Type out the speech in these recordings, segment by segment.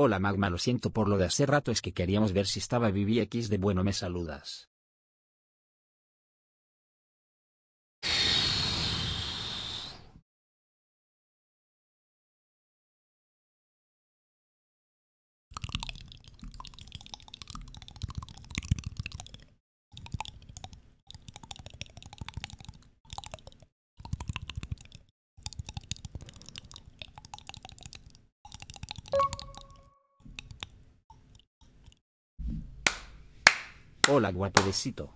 Hola Magma lo siento por lo de hace rato es que queríamos ver si estaba Vivi X de bueno me saludas. La guatecito.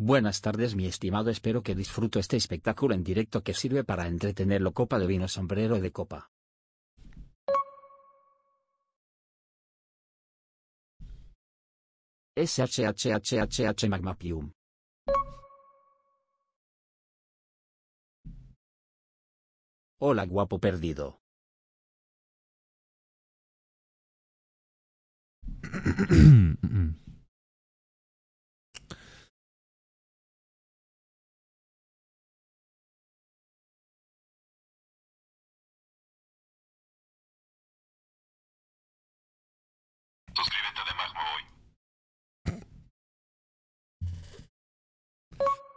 Buenas tardes mi estimado espero que disfruto este espectáculo en directo que sirve para entretenerlo copa de vino sombrero de copa. H H H magma Magmapium. Hola guapo perdido.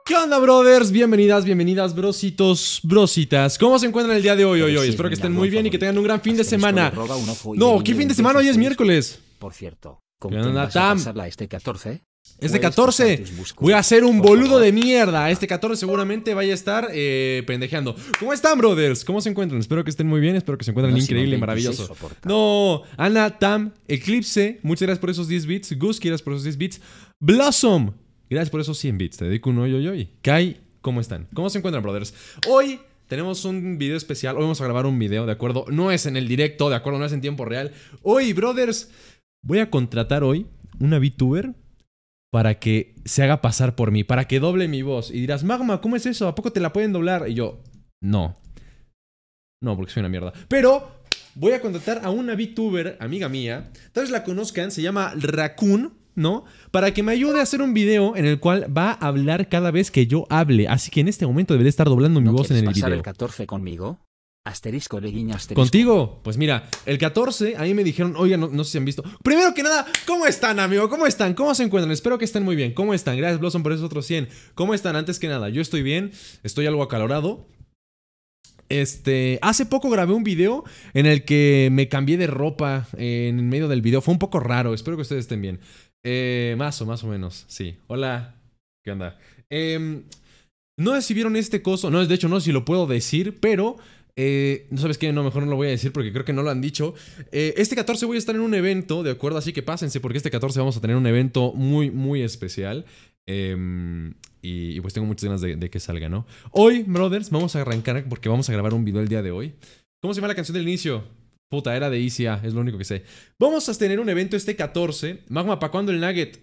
¿Qué onda, brothers? Bienvenidas, bienvenidas, brositos, brositas. ¿Cómo se encuentran el día de hoy, hoy, hoy? Espero que estén muy bien y que tengan un gran fin de semana. No, ¿qué fin de semana? Hoy es miércoles. Por cierto, ¿cómo este 14? Este 14 voy a hacer un boludo de mierda. Este 14 seguramente vaya a estar eh, pendejeando. ¿Cómo están, brothers? ¿Cómo se encuentran? Espero que estén muy bien. Espero que se encuentren increíble y maravilloso. No, Ana, Tam, Eclipse, muchas gracias por esos 10 bits. Gus, quieras por esos 10 bits. Blossom, Gracias por esos 100 bits. Te dedico un hoy, hoy, hoy. Kai, ¿cómo están? ¿Cómo se encuentran, brothers? Hoy tenemos un video especial. Hoy vamos a grabar un video, ¿de acuerdo? No es en el directo, ¿de acuerdo? No es en tiempo real. Hoy, brothers, voy a contratar hoy una VTuber para que se haga pasar por mí, para que doble mi voz. Y dirás, Magma, ¿cómo es eso? ¿A poco te la pueden doblar? Y yo, no. No, porque soy una mierda. Pero voy a contratar a una VTuber, amiga mía. Tal vez la conozcan, se llama Raccoon. ¿no? Para que me ayude a hacer un video en el cual va a hablar cada vez que yo hable. Así que en este momento deberé estar doblando mi voz en el pasar video. el 14 conmigo? Asterisco de guiño asterisco. ¿Contigo? Pues mira, el 14 a mí me dijeron, oiga, no, no, sé si han visto. Primero que nada, ¿cómo están, amigo? ¿Cómo están? ¿Cómo se encuentran? Espero que estén muy bien. ¿Cómo están? Gracias, Blossom, por esos otros 100. ¿Cómo están? Antes que nada, yo estoy bien, estoy algo acalorado. Este, hace poco grabé un video en el que me cambié de ropa en medio del video. Fue un poco raro, espero que ustedes estén bien. Eh, más o más o menos, sí. Hola, ¿qué onda? Em, no sé si vieron este coso, no, de hecho no sé si lo puedo decir, pero... no eh, sabes qué, no, mejor no lo voy a decir porque creo que no lo han dicho. Eh, este 14 voy a estar en un evento, ¿de acuerdo? Así que pásense porque este 14 vamos a tener un evento muy, muy especial. Em, y, pues tengo muchas ganas de, de, que salga, ¿no? Hoy, brothers, vamos a arrancar porque vamos a grabar un video el día de hoy. ¿Cómo se llama la canción del inicio? Puta, era de ICA, es lo único que sé. Vamos a tener un evento este 14. Magma, ¿para cuándo el Nugget?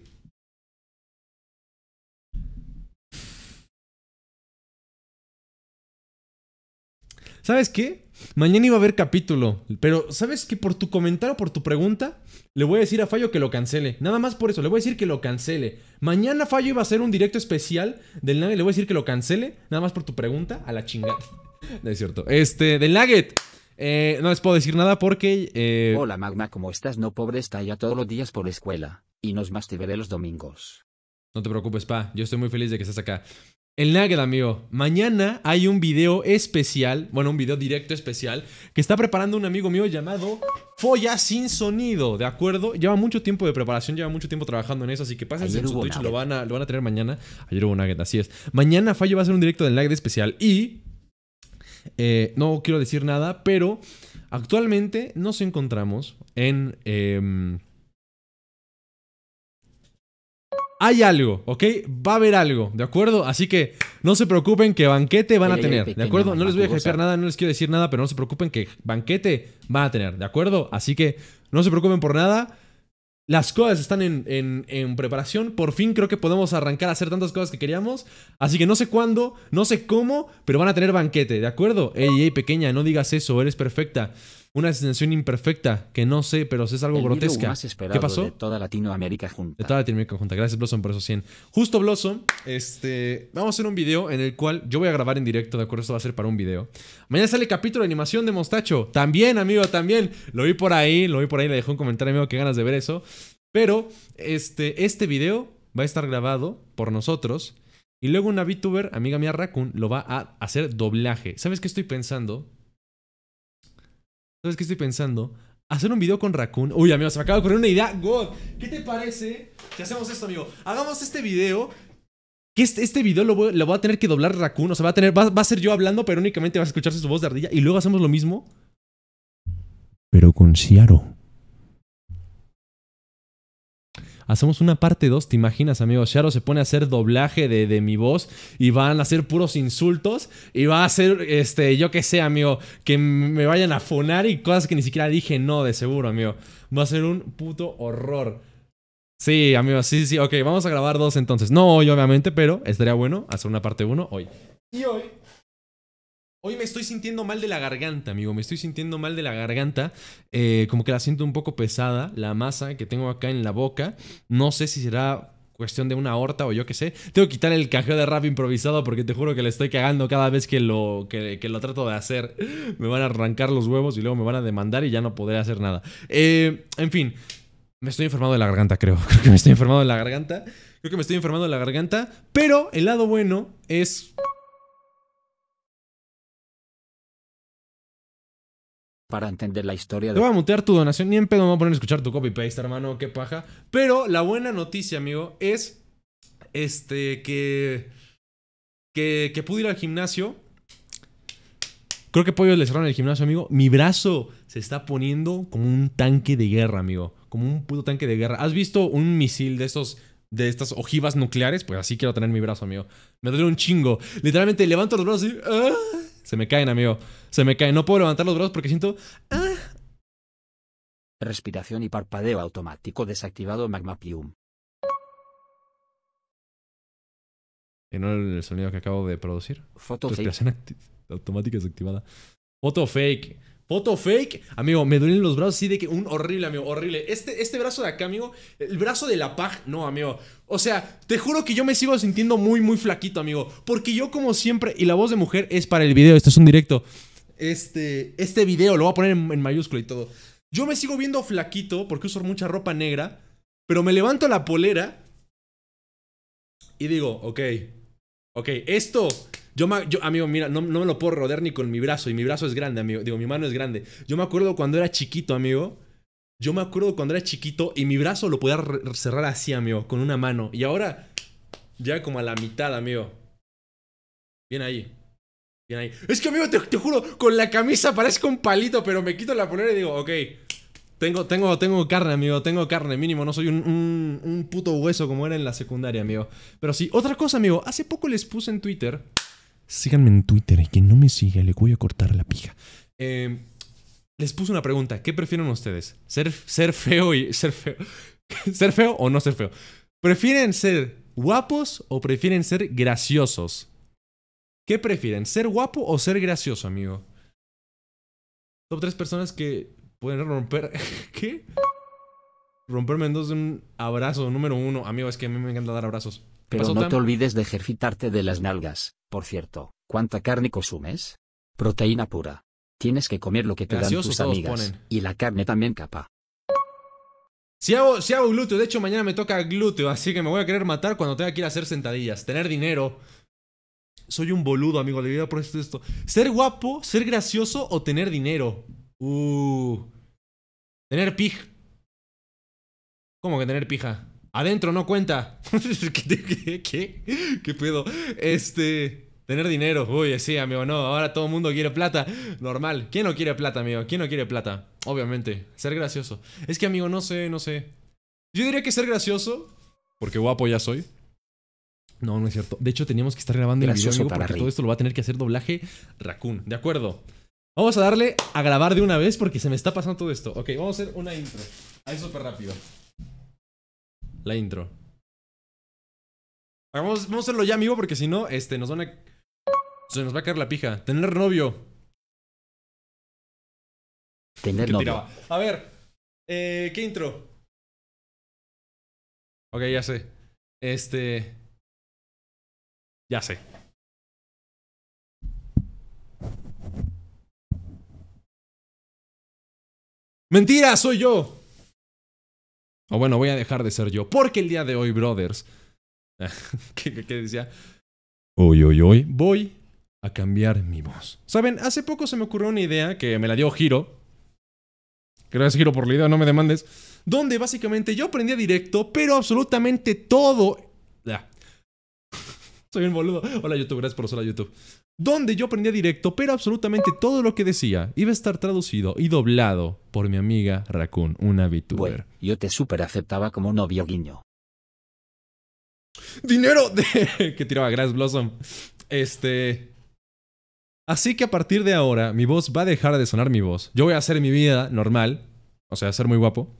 ¿Sabes qué? Mañana iba a haber capítulo, pero ¿sabes qué? Por tu comentario, por tu pregunta, le voy a decir a Fallo que lo cancele. Nada más por eso, le voy a decir que lo cancele. Mañana Fallo iba a hacer un directo especial del Nugget, le voy a decir que lo cancele, nada más por tu pregunta, a la chingada. No es cierto. Este, del Nugget. Eh, no les puedo decir nada porque... Eh, Hola magna ¿cómo estás? No pobre está ya todos los días por la escuela. Y nos más te veré los domingos. No te preocupes, pa. Yo estoy muy feliz de que estés acá. El Nugget, amigo. Mañana hay un video especial, bueno, un video directo especial, que está preparando un amigo mío llamado Folla sin sonido, ¿de acuerdo? Lleva mucho tiempo de preparación, lleva mucho tiempo trabajando en eso, así que pásense en su Twitch, lo van, a, lo van a tener mañana. Ayer hubo Nugget, así es. Mañana Fallo va a hacer un directo del Nugget especial y eh, no quiero decir nada, pero actualmente nos encontramos en... Em, hay algo, ¿ok? Va a haber algo, ¿de acuerdo? Así que no se preocupen que banquete van a tener, ¿de acuerdo? No les voy a ejecutar nada, no les quiero decir nada, pero no se preocupen que banquete van a tener, ¿de acuerdo? Así que no se preocupen por nada. Las cosas están en, en, preparación. Por fin creo que podemos arrancar a hacer tantas cosas que queríamos. Así que no sé cuándo, no sé cómo, pero van a tener banquete, ¿de acuerdo? Ey, ey, pequeña, no digas eso, eres perfecta. Una sensación imperfecta, que no sé, pero es algo grotesca. ¿Qué pasó? De toda Latinoamérica junta. De toda Latinoamérica junta. Gracias, Blossom, por esos 100. Justo, Blossom, este, vamos a hacer un video en el cual yo voy a grabar en directo, ¿de acuerdo? Esto va a ser para un video. Mañana sale capítulo de animación de Mostacho. También, amigo, también. Lo vi por ahí, lo vi por ahí, le dejó un comentario, amigo, qué ganas de ver eso. Pero, este, este video va a estar grabado por nosotros. Y luego una VTuber, amiga mía Raccoon, lo va a hacer doblaje. ¿Sabes qué estoy pensando? ¿Sabes qué estoy pensando? Hacer un video con Raccoon. Uy, amigo, se me acaba de ocurrir una idea. God, ¿qué te parece si hacemos esto, amigo? Hagamos este video. Que este, este video lo voy, a tener que doblar Raccoon. O sea, va a, tener, va, va a ser yo hablando, pero únicamente vas a escucharse su voz de ardilla. Y luego hacemos lo mismo. Pero con Ciaro. Hacemos una parte 2, ¿te imaginas, amigo? Sharo se pone a hacer doblaje de, de, mi voz y van a hacer puros insultos y va a hacer, este, yo qué sé, amigo, que me vayan a fonar y cosas que ni siquiera dije no, de seguro, amigo. Va a ser un puto horror. Sí, amigo, sí, sí, ok, vamos a grabar dos entonces. No hoy, obviamente, pero estaría bueno hacer una parte 1 hoy. Y hoy Hoy me estoy sintiendo mal de la garganta, amigo. Me estoy sintiendo mal de la garganta. Eh, como que la siento un poco pesada, la masa que tengo acá en la boca. No sé si será cuestión de una horta o yo qué sé. Tengo que quitar el cajero de rap improvisado porque te juro que le estoy cagando cada vez que lo, que, lo trato de hacer. Me van a arrancar los huevos y luego me van a demandar y ya no podré hacer nada. Eh, en fin, me estoy enfermado de la garganta, creo. Creo que me estoy enfermado de la garganta. Creo que me estoy enfermando de la garganta. Pero el lado bueno es para entender la historia. De... Te voy a mutear tu donación, ni en pedo me voy a poner a escuchar tu copy-paste, hermano, qué paja. Pero la buena noticia, amigo, es este que, que, pude ir al gimnasio. Creo que pollo le cerraron el gimnasio, amigo. Mi brazo se está poniendo como un tanque de guerra, amigo. Como un puto tanque de guerra. ¿Has visto un misil de esos de estas ojivas nucleares, pues así quiero tener mi brazo, amigo. Me duele un chingo. Literalmente levanto los brazos y. ¡ah! Se me caen, amigo. Se me caen. No puedo levantar los brazos porque siento. Ah. Respiración y parpadeo automático desactivado magma Pium. Y no el sonido que acabo de producir. Foto Respiración automática desactivada. Foto fake. Foto fake, amigo, me duelen los brazos sí de que un horrible, amigo, horrible. Este, este brazo de acá, amigo, el brazo de la paj, no, amigo. O sea, te juro que yo me sigo sintiendo muy, muy flaquito, amigo. Porque yo, como siempre, y la voz de mujer es para el video, esto es un directo. Este, este video lo voy a poner en, en mayúscula y todo. Yo me sigo viendo flaquito porque uso mucha ropa negra, pero me levanto la polera y digo, ok, Ok, esto. Yo, yo amigo, mira, no, me lo puedo rodear ni con mi brazo. Y mi brazo es grande, amigo. Digo, mi mano es grande. Yo me acuerdo cuando era chiquito, amigo. Yo me acuerdo cuando era chiquito y mi brazo lo podía cerrar así, amigo, con una mano. Y ahora ya como a la mitad, amigo. Bien ahí. Bien ahí. Es que, amigo, te, te juro, con la camisa parezco un palito, pero me quito la polera y digo, ok, tengo, tengo, tengo carne, amigo, tengo carne, mínimo, no soy un, puto hueso como era en la secundaria, amigo. Pero sí, otra cosa, amigo, hace poco les puse en Twitter. Síganme en Twitter y quien no me siga le voy a cortar la pija. Em, les puse una pregunta, ¿qué prefieren ustedes? ¿Ser, ser feo y ser ¿Ser feo o no ser feo? ¿Prefieren ser guapos o prefieren ser graciosos? ¿Qué prefieren, ser guapo o ser gracioso, amigo? Top tres personas que pueden romper. ¿Qué? Romperme en dos de un abrazo, número uno. Amigo, es que a mí me encanta dar abrazos. Pero no te olvides de ejercitarte de las nalgas. Por cierto, ¿cuánta carne consumes? Proteína pura. Tienes que comer lo que te dan tus amigas. Y la carne también capa. Si hago, si glúteo, de hecho mañana me toca glúteo, así que me voy a querer matar cuando tenga que ir a hacer sentadillas. Tener dinero. Soy un boludo, amigo, le voy a por esto. ¿Ser guapo, ser gracioso o tener dinero? Uh. Tener pija. ¿Cómo que tener pija? Adentro no cuenta. ¿Qué, ¿Qué, qué, pedo? Este. Tener dinero. Uy, sí, amigo, no. Ahora todo el mundo quiere plata. Normal. ¿Quién no quiere plata, amigo? ¿Quién no quiere plata? Obviamente. Ser gracioso. Es que, amigo, no sé, no sé. Yo diría que ser gracioso. Porque guapo ya soy. No, no es cierto. De hecho, teníamos que estar grabando el video, amigo, porque todo esto lo va a tener que hacer doblaje Raccoon. De acuerdo. Vamos a darle a grabar de una vez porque se me está pasando todo esto. Ok, vamos a hacer una intro. Ahí súper rápido. La intro. Vamos, vamos, a hacerlo ya, amigo, porque si no, este, nos van a... Se nos va a caer la pija. Tener novio. Tener novio. A ver, eh, ¿qué intro? Ok, ya sé. Este... Ya sé. Mentira, soy yo. O bueno, voy a dejar de ser yo. Porque el día de hoy, brothers, ¿Qué decía, hoy, hoy, hoy, voy a cambiar mi voz. Saben, hace poco se me ocurrió una idea que me la dio Giro. Gracias Giro por la idea, no me demandes. Donde básicamente yo aprendía directo, pero absolutamente todo... Soy un boludo. Hola YouTube, gracias por usar YouTube donde yo aprendía directo, pero absolutamente todo lo que decía iba a estar traducido y doblado por mi amiga Raccoon, una VTuber. Bueno, yo te super aceptaba como novio guiño. Dinero de... que tiraba Grass Blossom. Este... Así que a partir de ahora, mi voz va a dejar de sonar mi voz. Yo voy a hacer mi vida normal, o sea, ser muy guapo.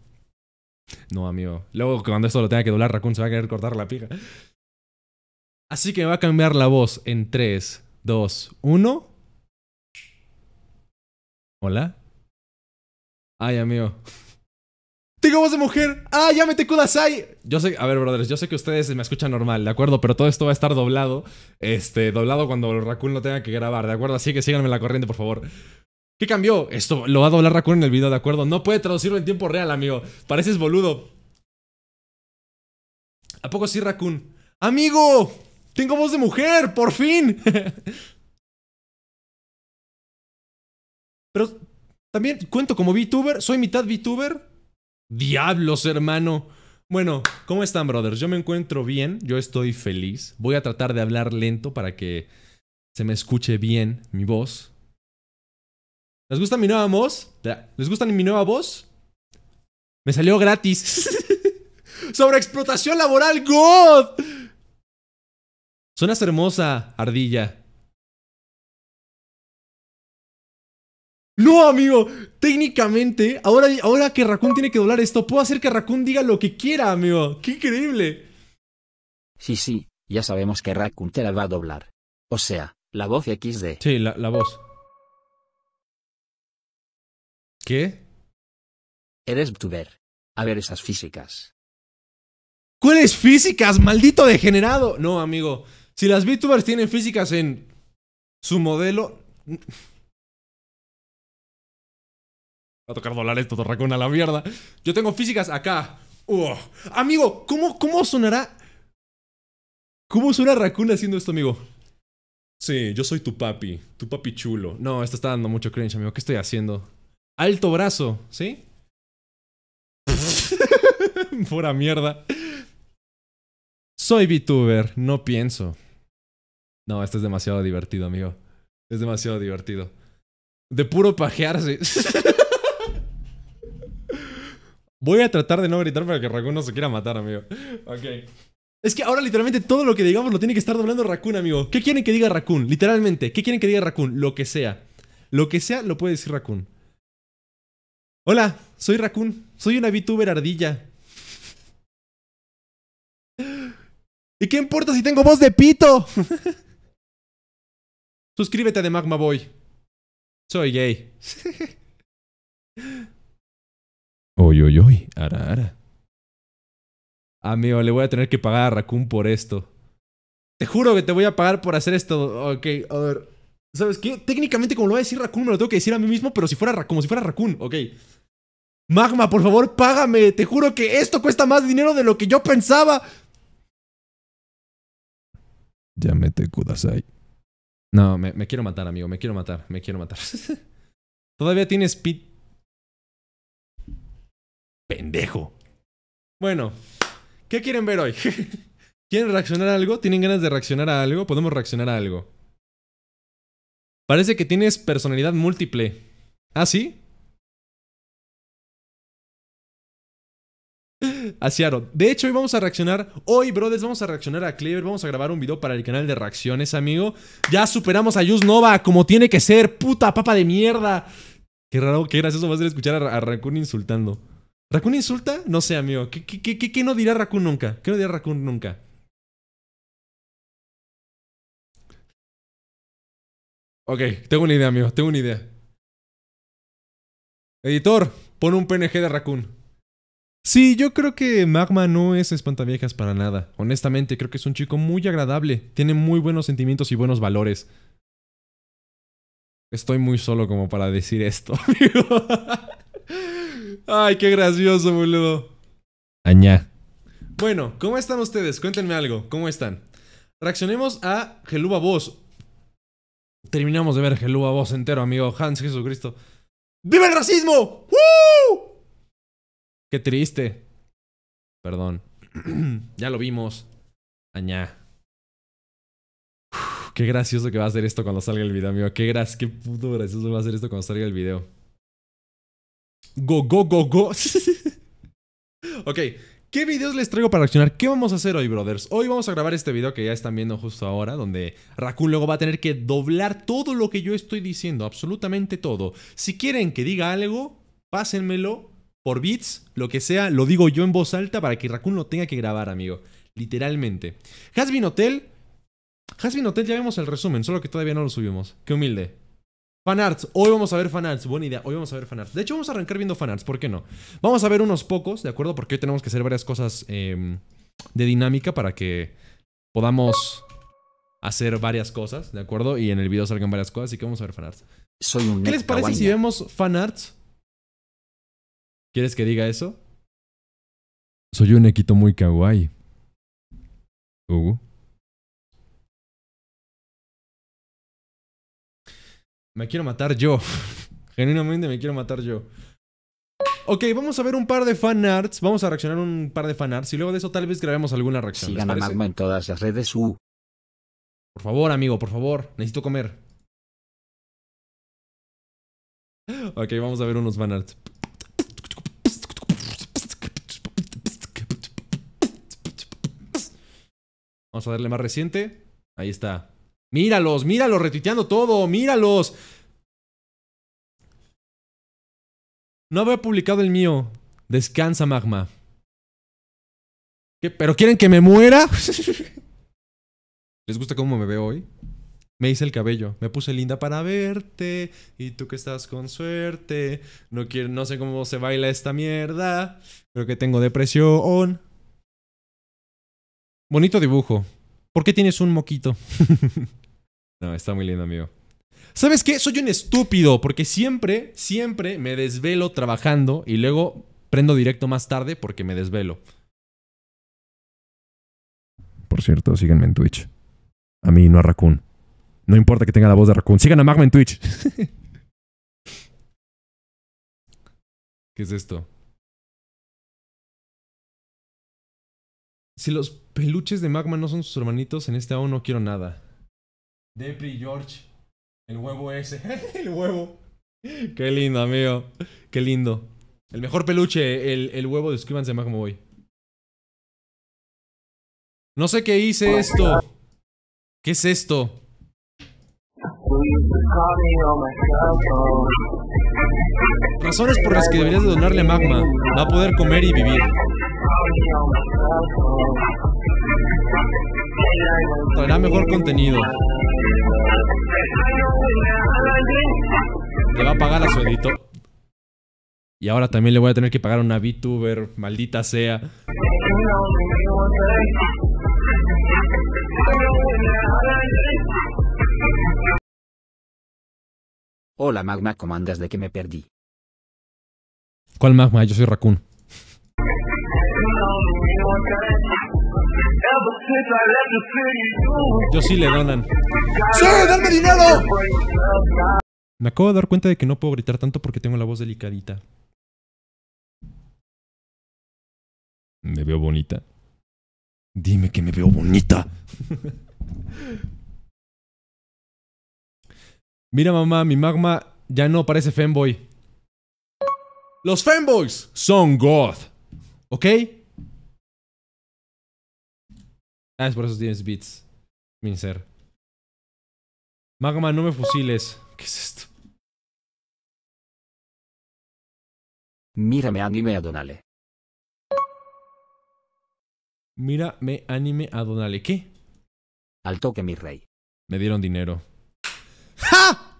No, amigo. Luego cuando esto lo tenga que doblar, Raccoon se va a querer cortar la pija. Así que me va a cambiar la voz en tres... Dos. ¿Uno? Hola. Ay, amigo. Tengo voz de mujer. Ah, ya me te ¡Ay! Yo sé, a ver, brothers, yo sé que ustedes me escuchan normal, ¿de acuerdo? Pero todo esto va a estar doblado. Este, doblado cuando Raccoon lo tenga que grabar, ¿de acuerdo? Así que síganme la corriente, por favor. ¿Qué cambió? Esto lo va a doblar Raccoon en el video, ¿de acuerdo? No puede traducirlo en tiempo real, amigo. Pareces boludo. ¿A poco sí, Raccoon? ¡Amigo! Tengo voz de mujer, por fin. Pero también cuento como VTuber, soy mitad VTuber. Diablos, hermano. Bueno, ¿cómo están, brothers? Yo me encuentro bien, yo estoy feliz. Voy a tratar de hablar lento para que se me escuche bien mi voz. ¿Les gusta mi nueva voz? ¿Les gusta mi nueva voz? Me salió gratis. Sobre explotación laboral, God. Suenas hermosa, ardilla. No, amigo, técnicamente, ahora, ahora que Raccoon tiene que doblar esto, puedo hacer que Raccoon diga lo que quiera, amigo. ¡Qué increíble! Sí, sí, ya sabemos que Raccoon te la va a doblar. O sea, la voz XD. Sí, la, la voz. ¿Qué? Eres VTuber. A ver esas físicas. ¿Cuáles físicas, maldito degenerado? No, amigo. Si las VTubers tienen físicas en su modelo. Va a tocar dólares, raccoon a la mierda. Yo tengo físicas acá. Amigo, ¿cómo, ¿cómo sonará? ¿Cómo suena Raccoon haciendo esto, amigo? Sí, yo soy tu papi, tu papi chulo. No, esto está dando mucho cringe, amigo. ¿Qué estoy haciendo? Alto brazo, ¿sí? Pura mierda. Soy VTuber, no pienso. No, esto es demasiado divertido, amigo. Es demasiado divertido. De puro pajearse. Voy a tratar de no gritar para que Raccoon no se quiera matar, amigo. Ok. Es que ahora literalmente todo lo que digamos lo tiene que estar doblando Raccoon, amigo. ¿Qué quieren que diga Raccoon? Literalmente. ¿Qué quieren que diga Raccoon? Lo que sea. Lo que sea lo puede decir Raccoon. Hola, soy Raccoon. Soy una VTuber ardilla. ¿Y qué importa si tengo voz de pito? Suscríbete de Magma Boy. Soy gay. Oy, oy, oy. Ara, ara. Amigo, le voy a tener que pagar a Raccoon por esto. Te juro que te voy a pagar por hacer esto. Ok, a ver. ¿Sabes qué? Técnicamente, como lo va a decir Raccoon, me lo tengo que decir a mí mismo, pero si fuera como si fuera Raccoon. Ok. Magma, por favor, págame. Te juro que esto cuesta más dinero de lo que yo pensaba. Llámete Kudasai. No, me, quiero matar, amigo. Me quiero matar, me quiero matar. Todavía tienes pit, Pendejo. Bueno, ¿qué quieren ver hoy? ¿Quieren reaccionar a algo? ¿Tienen ganas de reaccionar a algo? Podemos reaccionar a algo. Parece que tienes personalidad múltiple. ¿Ah, sí? a De hecho, hoy vamos a reaccionar, hoy, brothers, vamos a reaccionar a Clever Vamos a grabar un video para el canal de reacciones, amigo. Ya superamos a Yusnova Nova como tiene que ser, puta papa de mierda. Qué raro, qué gracioso va a ser escuchar a, Raccoon insultando. ¿Raccoon insulta? No sé, amigo. ¿Qué, qué, qué, qué no dirá Raccoon nunca? ¿Qué no dirá Raccoon nunca? Ok, tengo una idea, amigo. Tengo una idea. Editor, pon un PNG de Raccoon. Sí, yo creo que Magma no es espantaviejas para nada. Honestamente, creo que es un chico muy agradable. Tiene muy buenos sentimientos y buenos valores. Estoy muy solo como para decir esto, amigo. Ay, qué gracioso, boludo. Añá. Bueno, ¿cómo están ustedes? Cuéntenme algo. ¿Cómo están? Reaccionemos a Geluba voz. Terminamos de ver Geluba voz entero, amigo. Hans Jesucristo. ¡Viva el racismo! ¡Woo! Qué triste. Perdón. ya lo vimos. Añá. qué gracioso que va a hacer esto cuando salga el video, amigo. Qué, gra qué puto gracioso va a hacer esto cuando salga el video. Go, go, go, go. ok, ¿Qué videos les traigo para reaccionar? ¿Qué vamos a hacer hoy, brothers? Hoy vamos a grabar este video que ya están viendo justo ahora, donde Raccoon luego va a tener que doblar todo lo que yo estoy diciendo, absolutamente todo. Si quieren que diga algo, pásenmelo por bits, lo que sea, lo digo yo en voz alta para que Raccoon lo tenga que grabar, amigo. Literalmente. Hasbin Hotel. Hasbin Hotel ya vemos el resumen, solo que todavía no lo subimos. Qué humilde. Fanarts, hoy vamos a ver fanarts, buena idea, hoy vamos a ver fanarts. De hecho, vamos a arrancar viendo fanarts, ¿por qué no? Vamos a ver unos pocos, ¿de acuerdo? Porque hoy tenemos que hacer varias cosas em, de dinámica para que podamos hacer varias cosas, ¿de acuerdo? Y en el video salgan varias cosas, así que vamos a ver fanarts. Soy un ¿Qué les parece si vemos fanarts ¿Quieres que diga eso? Soy un equito muy kawaii. Me quiero matar yo. Genuinamente me quiero matar yo. Ok, vamos a ver un par de fanarts. Vamos a reaccionar un par de fanarts y luego de eso tal vez grabemos alguna reacción. Sigan en todas las redes. Uh. Por favor, amigo, por favor. Necesito comer. Ok, vamos a ver unos fanarts. Vamos a darle más reciente. Ahí está. Míralos, míralos, retuiteando todo, míralos. No había publicado el mío. Descansa, Magma. ¿Pero quieren que me muera? ¿Les gusta cómo me veo hoy? Me hice el cabello, me puse linda para verte y tú que estás con suerte. No quiero, no sé cómo se baila esta mierda. Creo que tengo depresión. Bonito dibujo. ¿Por qué tienes un moquito? no, está muy lindo, amigo. ¿Sabes qué? Soy un estúpido porque siempre, siempre me desvelo trabajando y luego prendo directo más tarde porque me desvelo. Por cierto, síganme en Twitch. A mí, no a Raccoon. No importa que tenga la voz de Raccoon. Sigan a Magma en Twitch. ¿Qué es esto? Si los peluches de Magma no son sus hermanitos, en este aún no quiero nada. Depri George. El huevo ese. el huevo. Qué lindo, amigo. Qué lindo. El mejor peluche, el, huevo de más Magma Boy. No sé qué hice esto. ¿Qué es esto? Razones por las que deberías de donarle Magma. Va a poder comer y vivir. Traerá mejor contenido. Le va a pagar a su editor. Y ahora también le voy a tener que pagar a una VTuber, maldita sea. Hola Magma, ¿cómo andas de que me perdí? ¿Cuál Magma? Yo soy Raccoon. Yo sí le donan. ¡Sí, dame dinero! Me acabo de dar cuenta de que no puedo gritar tanto porque tengo la voz delicadita. ¿Me veo bonita? Dime que me veo bonita. Mira mamá, mi magma ya no parece fanboy. Los fanboys son God. ¿Ok? Ah, es por eso tienes bits. Mincer. Magma, no me fusiles. ¿Qué es esto? Mírame anime a Donale. Mírame anime a Donale. ¿Qué? Al toque, mi rey. Me dieron dinero. ¡Ja!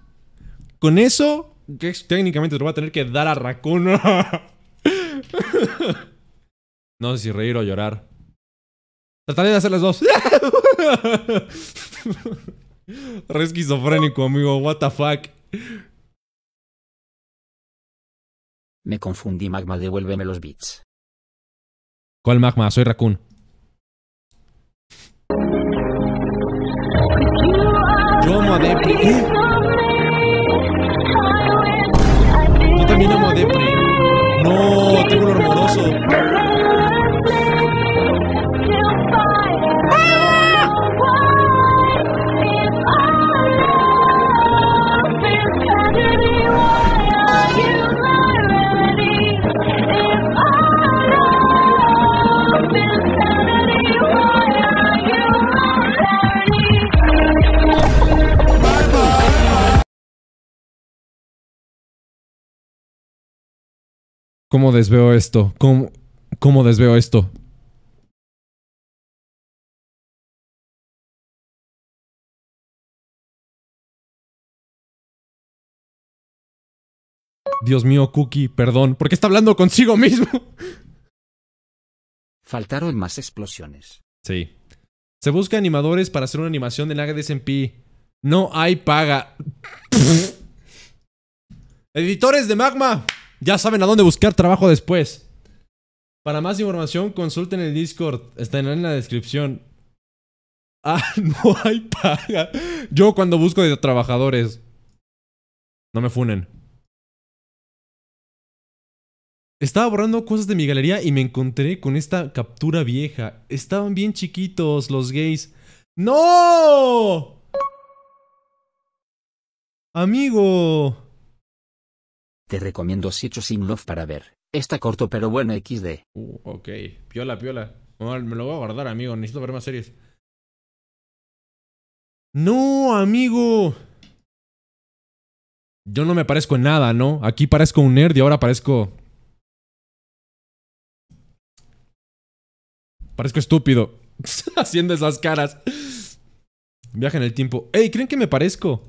Con eso, técnicamente te voy a tener que dar a Raccoon. no sé si reír o llorar. Trataré de hacer las dos. Re amigo. What the fuck. Me confundí, Magma. Devuélveme los bits. ¿Cuál Magma? Soy Raccoon. Yo amo a Depri. Yo también amo a No, tengo un horroroso. ¿Cómo desveo esto? ¿Cómo, cómo desveo esto? Dios mío, Cookie, perdón, ¿Por qué está hablando consigo mismo. Faltaron más explosiones. Sí. Se busca animadores para hacer una animación de Naga de SMP. No hay paga. Editores de Magma, ya saben a dónde buscar trabajo después. Para más información, consulten el Discord. Está en la descripción. Ah, no hay paga. Yo cuando busco de trabajadores. No me funen. Estaba borrando cosas de mi galería y me encontré con esta captura vieja. Estaban bien chiquitos los gays. ¡No! Amigo. Te recomiendo Sichos Sin Love para ver. Está corto pero bueno XD. Uh, ok. Piola, piola. me lo voy a guardar, amigo. Necesito ver más series. No, amigo. Yo no me parezco en nada, ¿no? Aquí parezco un nerd y ahora parezco... Parezco estúpido. Haciendo esas caras. Viaje en el tiempo. ¡Ey! ¿Creen que me parezco?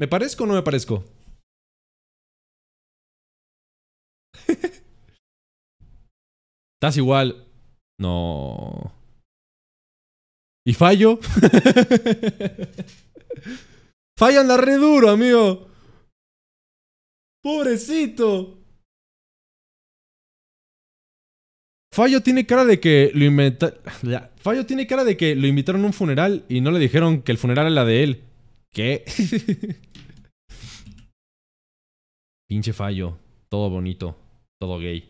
¿Me parezco o no me parezco? Estás igual. No. ¿Y fallo? Fallan la re duro, amigo. Pobrecito. Fallo tiene cara de que lo Fallo tiene cara de que lo invitaron a un funeral y no le dijeron que el funeral era la de él. ¿Qué? Pinche fallo. Todo bonito. Todo gay.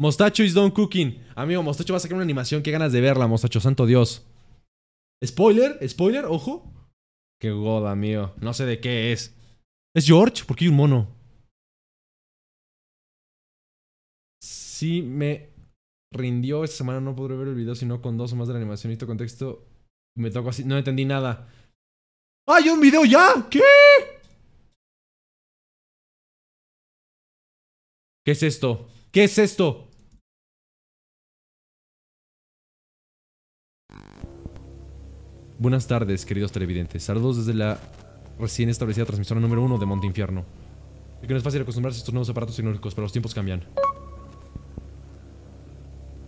Mostacho is done cooking. Amigo, Mostacho va a sacar una animación. Qué ganas de verla, Mostacho. Santo Dios. Spoiler, spoiler, ojo. Qué goda, mío, No sé de qué es. ¿Es George? ¿Por qué hay un mono? Sí me rindió esta semana. No podré ver el video sino con dos o más de la animación. este contexto. Me tocó así. No entendí nada. ¡Hay un video ya! ¿Qué? ¿Qué es esto? ¿Qué es esto? Buenas tardes, queridos televidentes. Saludos desde la recién establecida transmisión número uno de Monte Infierno. Es que no es fácil acostumbrarse a estos nuevos aparatos tecnológicos, pero los tiempos cambian.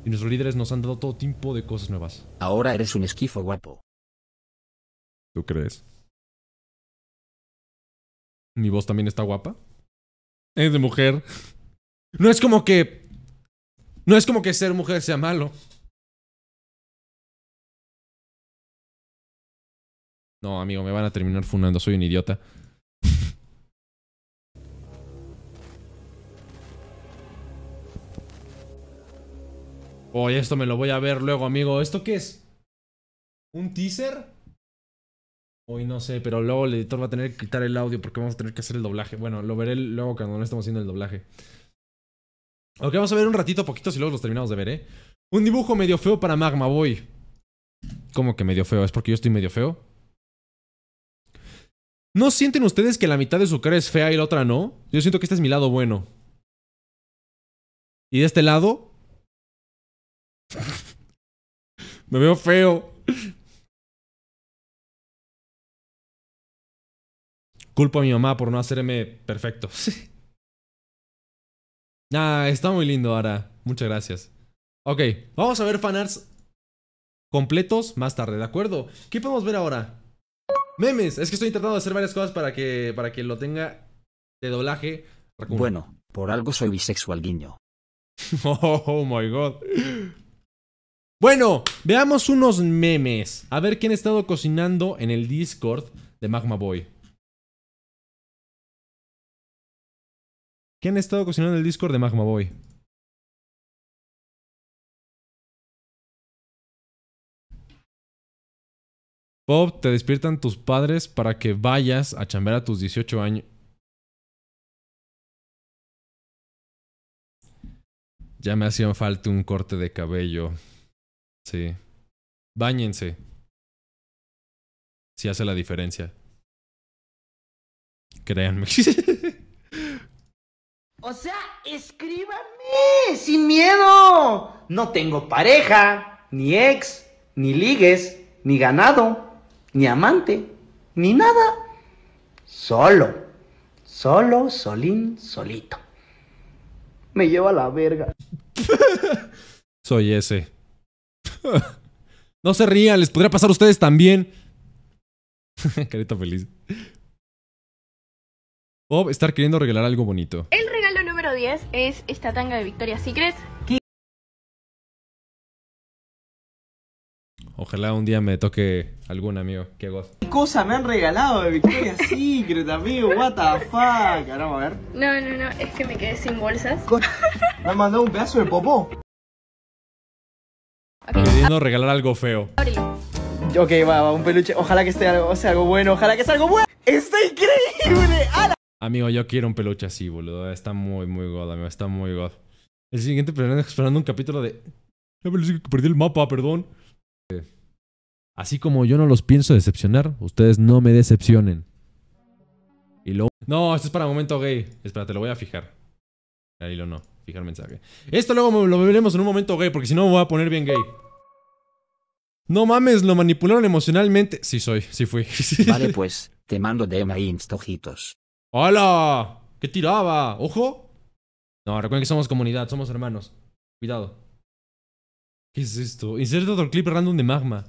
Y nuestros líderes nos han dado todo tipo de cosas nuevas. Ahora eres un esquifo guapo. ¿Tú crees? ¿Mi voz también está guapa? Es de mujer. No es como que. No es como que ser mujer sea malo. No, amigo, me van a terminar funando, soy un idiota. Oye, esto me lo voy a ver luego, amigo. ¿Esto qué es? ¿Un teaser? Hoy no sé, pero luego el editor va a tener que quitar el audio porque vamos a tener que hacer el doblaje. Bueno, lo veré luego cuando no estemos haciendo el doblaje. Ok, vamos a ver un ratito, poquitos y luego los terminamos de ver, ¿eh? Un dibujo medio feo para Magma Boy. ¿Cómo que medio feo? ¿Es porque yo estoy medio feo? ¿No sienten ustedes que la mitad de su cara es fea y la otra no? Yo siento que este es mi lado bueno. ¿Y de este lado? Me veo feo. Culpo a mi mamá por no hacerme perfecto. Ah, está muy lindo ahora. Muchas gracias. Ok, vamos a ver fanarts completos más tarde, ¿de acuerdo? ¿Qué podemos ver ahora? Memes, es que estoy intentando hacer varias cosas para que, para que lo tenga de doblaje. Bueno, por algo soy bisexual, guiño. oh my god. Bueno, veamos unos memes. A ver quién ha estado cocinando en el Discord de Magma Boy. ¿Quién ha estado cocinando en el Discord de Magma Boy? Bob, te despiertan tus padres para que vayas a chambear a tus 18 años. Ya me hacían falta un corte de cabello. Sí. Báñense. Si hace la diferencia. Créanme. O sea, escríbame sin miedo. No tengo pareja, ni ex, ni ligues, ni ganado, ni amante, ni nada. Solo, solo, solín, solito. Me lleva la verga. Soy ese. no se rían, les podría pasar a ustedes también. Carita feliz. Bob estar queriendo regalar algo bonito es esta tanga de Victoria's Secret. Ojalá un día me toque alguna, amigo. Qué cosa me han regalado de Victoria's Secret, amigo? What the fuck. Ahora vamos a ver. No, no, no. Es que me quedé sin bolsas. Me han mandado un pedazo de popó. Okay. Queriendo regalar algo feo. Ok, va, va, un peluche. Ojalá que esté algo, sea algo bueno. Ojalá que sea algo bueno. ¡Está increíble! ¡Hala! Amigo, yo quiero un peluche así, boludo. Está muy, muy god, amigo. Está muy god. El siguiente pero esperando un capítulo de... Perdí el mapa, perdón. Eh, así como yo no los pienso decepcionar, ustedes no me decepcionen. Y luego. No, esto es para momento gay. Espérate, lo voy a fijar. Ahí lo no. Fijar mensaje. Esto luego lo veremos en un momento gay, porque si no me voy a poner bien gay. No mames, lo manipularon emocionalmente. Sí soy, sí fui. Vale pues, te mando DM ahí tojitos. ¡Hala! ¿Qué tiraba? ¡Ojo! No, recuerden que somos comunidad, somos hermanos. Cuidado. ¿Qué es esto? ¿Inserto otro clip random de magma.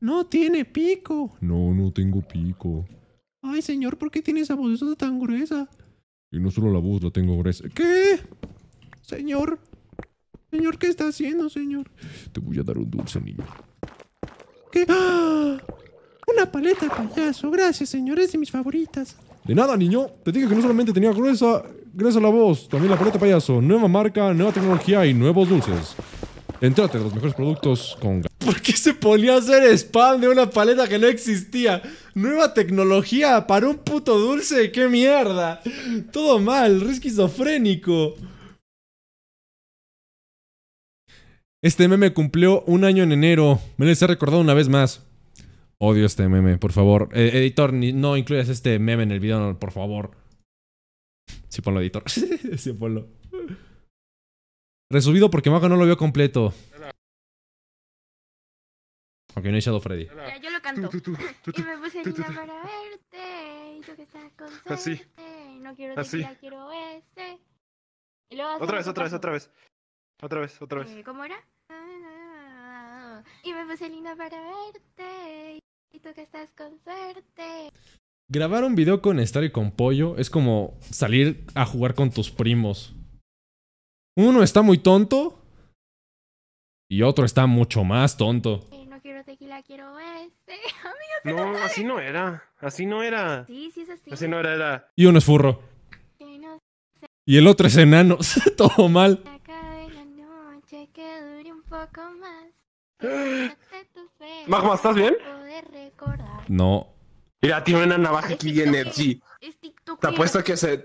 No tiene pico. No, no tengo pico. Ay, señor, ¿por qué tiene esa voz tan gruesa? Y no solo la voz la tengo gruesa. ¿Qué? Señor. Señor, ¿qué está haciendo, señor? Te voy a dar un dulce, niño. ¿Qué? ¡Ah! Una paleta payaso. Gracias, señores, Es de mis favoritas. De nada, niño. Te dije que no solamente tenía gruesa, gruesa la voz, también la paleta payaso. Nueva marca, nueva tecnología y nuevos dulces. Entrate los mejores productos con... ¿Por qué se a hacer spam de una paleta que no existía? Nueva tecnología para un puto dulce. ¡Qué mierda! Todo mal, re esquizofrénico. Este meme cumplió un año en enero. Me les he recordado una vez más. Odio este meme, por favor. Eh, editor, no incluyas este meme en el video, por favor. Sí, ponlo, editor. sí, ponlo. Resubido porque Mago no lo vio completo. Aunque no hay Shadow Freddy. Ya, yo lo canto. y me puse linda para verte. Y que estás con Así. Ah, no quiero Así. Ah, quiero ese otra vez, otra vez, otra vez. Otra vez, otra vez. ¿Cómo era? Y me puse linda para verte. Y tú que estás con suerte. Grabar un video con estar y con Pollo es como salir a jugar con tus primos. Uno está muy tonto y otro está mucho más tonto. Eh, no quiero tequila, quiero este. no, así no era. Así no era. así. no era, Y uno es furro. Y el otro es enano. Todo mal. Magma, ¿estás bien? No. Mira, tiene una navaja aquí en el Te apuesto que se,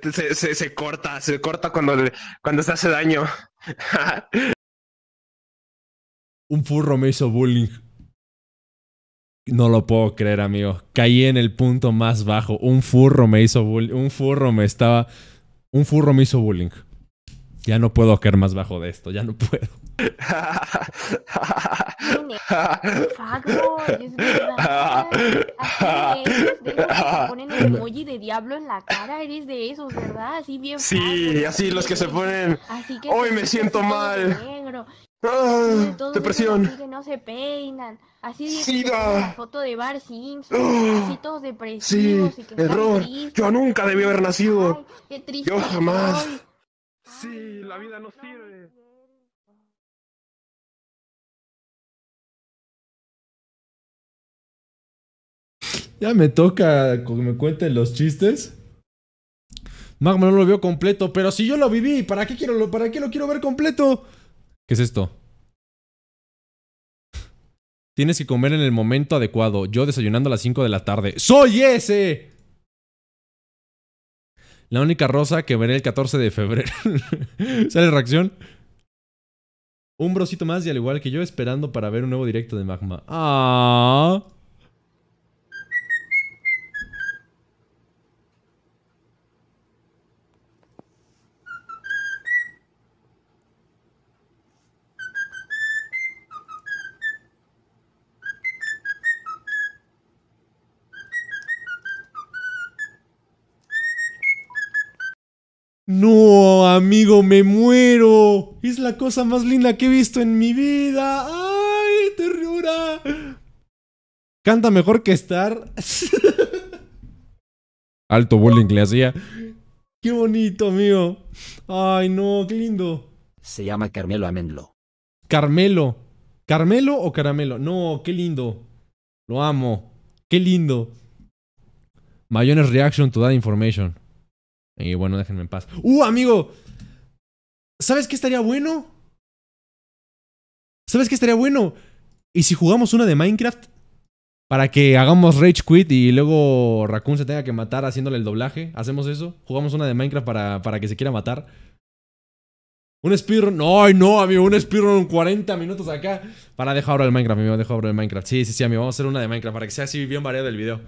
corta, se corta cuando, cuando se hace daño. Un furro me hizo bullying. No lo puedo creer, amigo. Caí en el punto más bajo. Un furro me hizo bullying. Un furro me estaba. Un furro me hizo bullying. Ya no puedo caer más bajo de esto, ya no puedo. Fago, es verdad. Así eres, de esos ponen el emoji de diablo en la cara, eres de esos, ¿verdad? Así bien. Sí, así los que se ponen. Así que Hoy me siento mal. Negro. Ah, depresión. Así que no se peinan. Así de La foto de Bar Simpson. así todos depresivos. Sí, y que error. Yo nunca debí haber nacido. qué triste. Yo jamás. Sí, la vida no sirve. Ya me toca que me cuenten los chistes. Magma no lo vio completo, pero si yo lo viví, ¿para qué quiero lo, para qué lo quiero ver completo? ¿Qué es esto? Tienes que comer en el momento adecuado. Yo desayunando a las 5 de la tarde. ¡Soy ese! La única rosa que veré el 14 de febrero. ¿Sale reacción? Un brocito más y al igual que yo, esperando para ver un nuevo directo de Magma. ¡Ah! Amigo, me muero. Es la cosa más linda que he visto en mi vida. ¡Ay, ternura! Canta mejor que estar. Alto bullying le hacía. ¡Qué bonito, amigo! ¡Ay, no! ¡Qué lindo! Se llama Carmelo Amendlo. Carmelo. ¿Carmelo o caramelo? No, qué lindo. Lo amo. Qué lindo. Mayones reaction to that information. Y bueno, déjenme en paz. ¡Uh, amigo! ¿Sabes qué estaría bueno? ¿Sabes qué estaría bueno? ¿Y si jugamos una de Minecraft? Para que hagamos Rage Quit y luego Raccoon se tenga que matar haciéndole el doblaje. ¿Hacemos eso? ¿Jugamos una de Minecraft para, para que se quiera matar? Un no ¡Ay, no, amigo! Un en 40 minutos acá. Para, dejar ahora el Minecraft, amigo. Deja ahora el Minecraft. Sí, sí, sí, amigo. Vamos a hacer una de Minecraft para que sea así bien variado el video.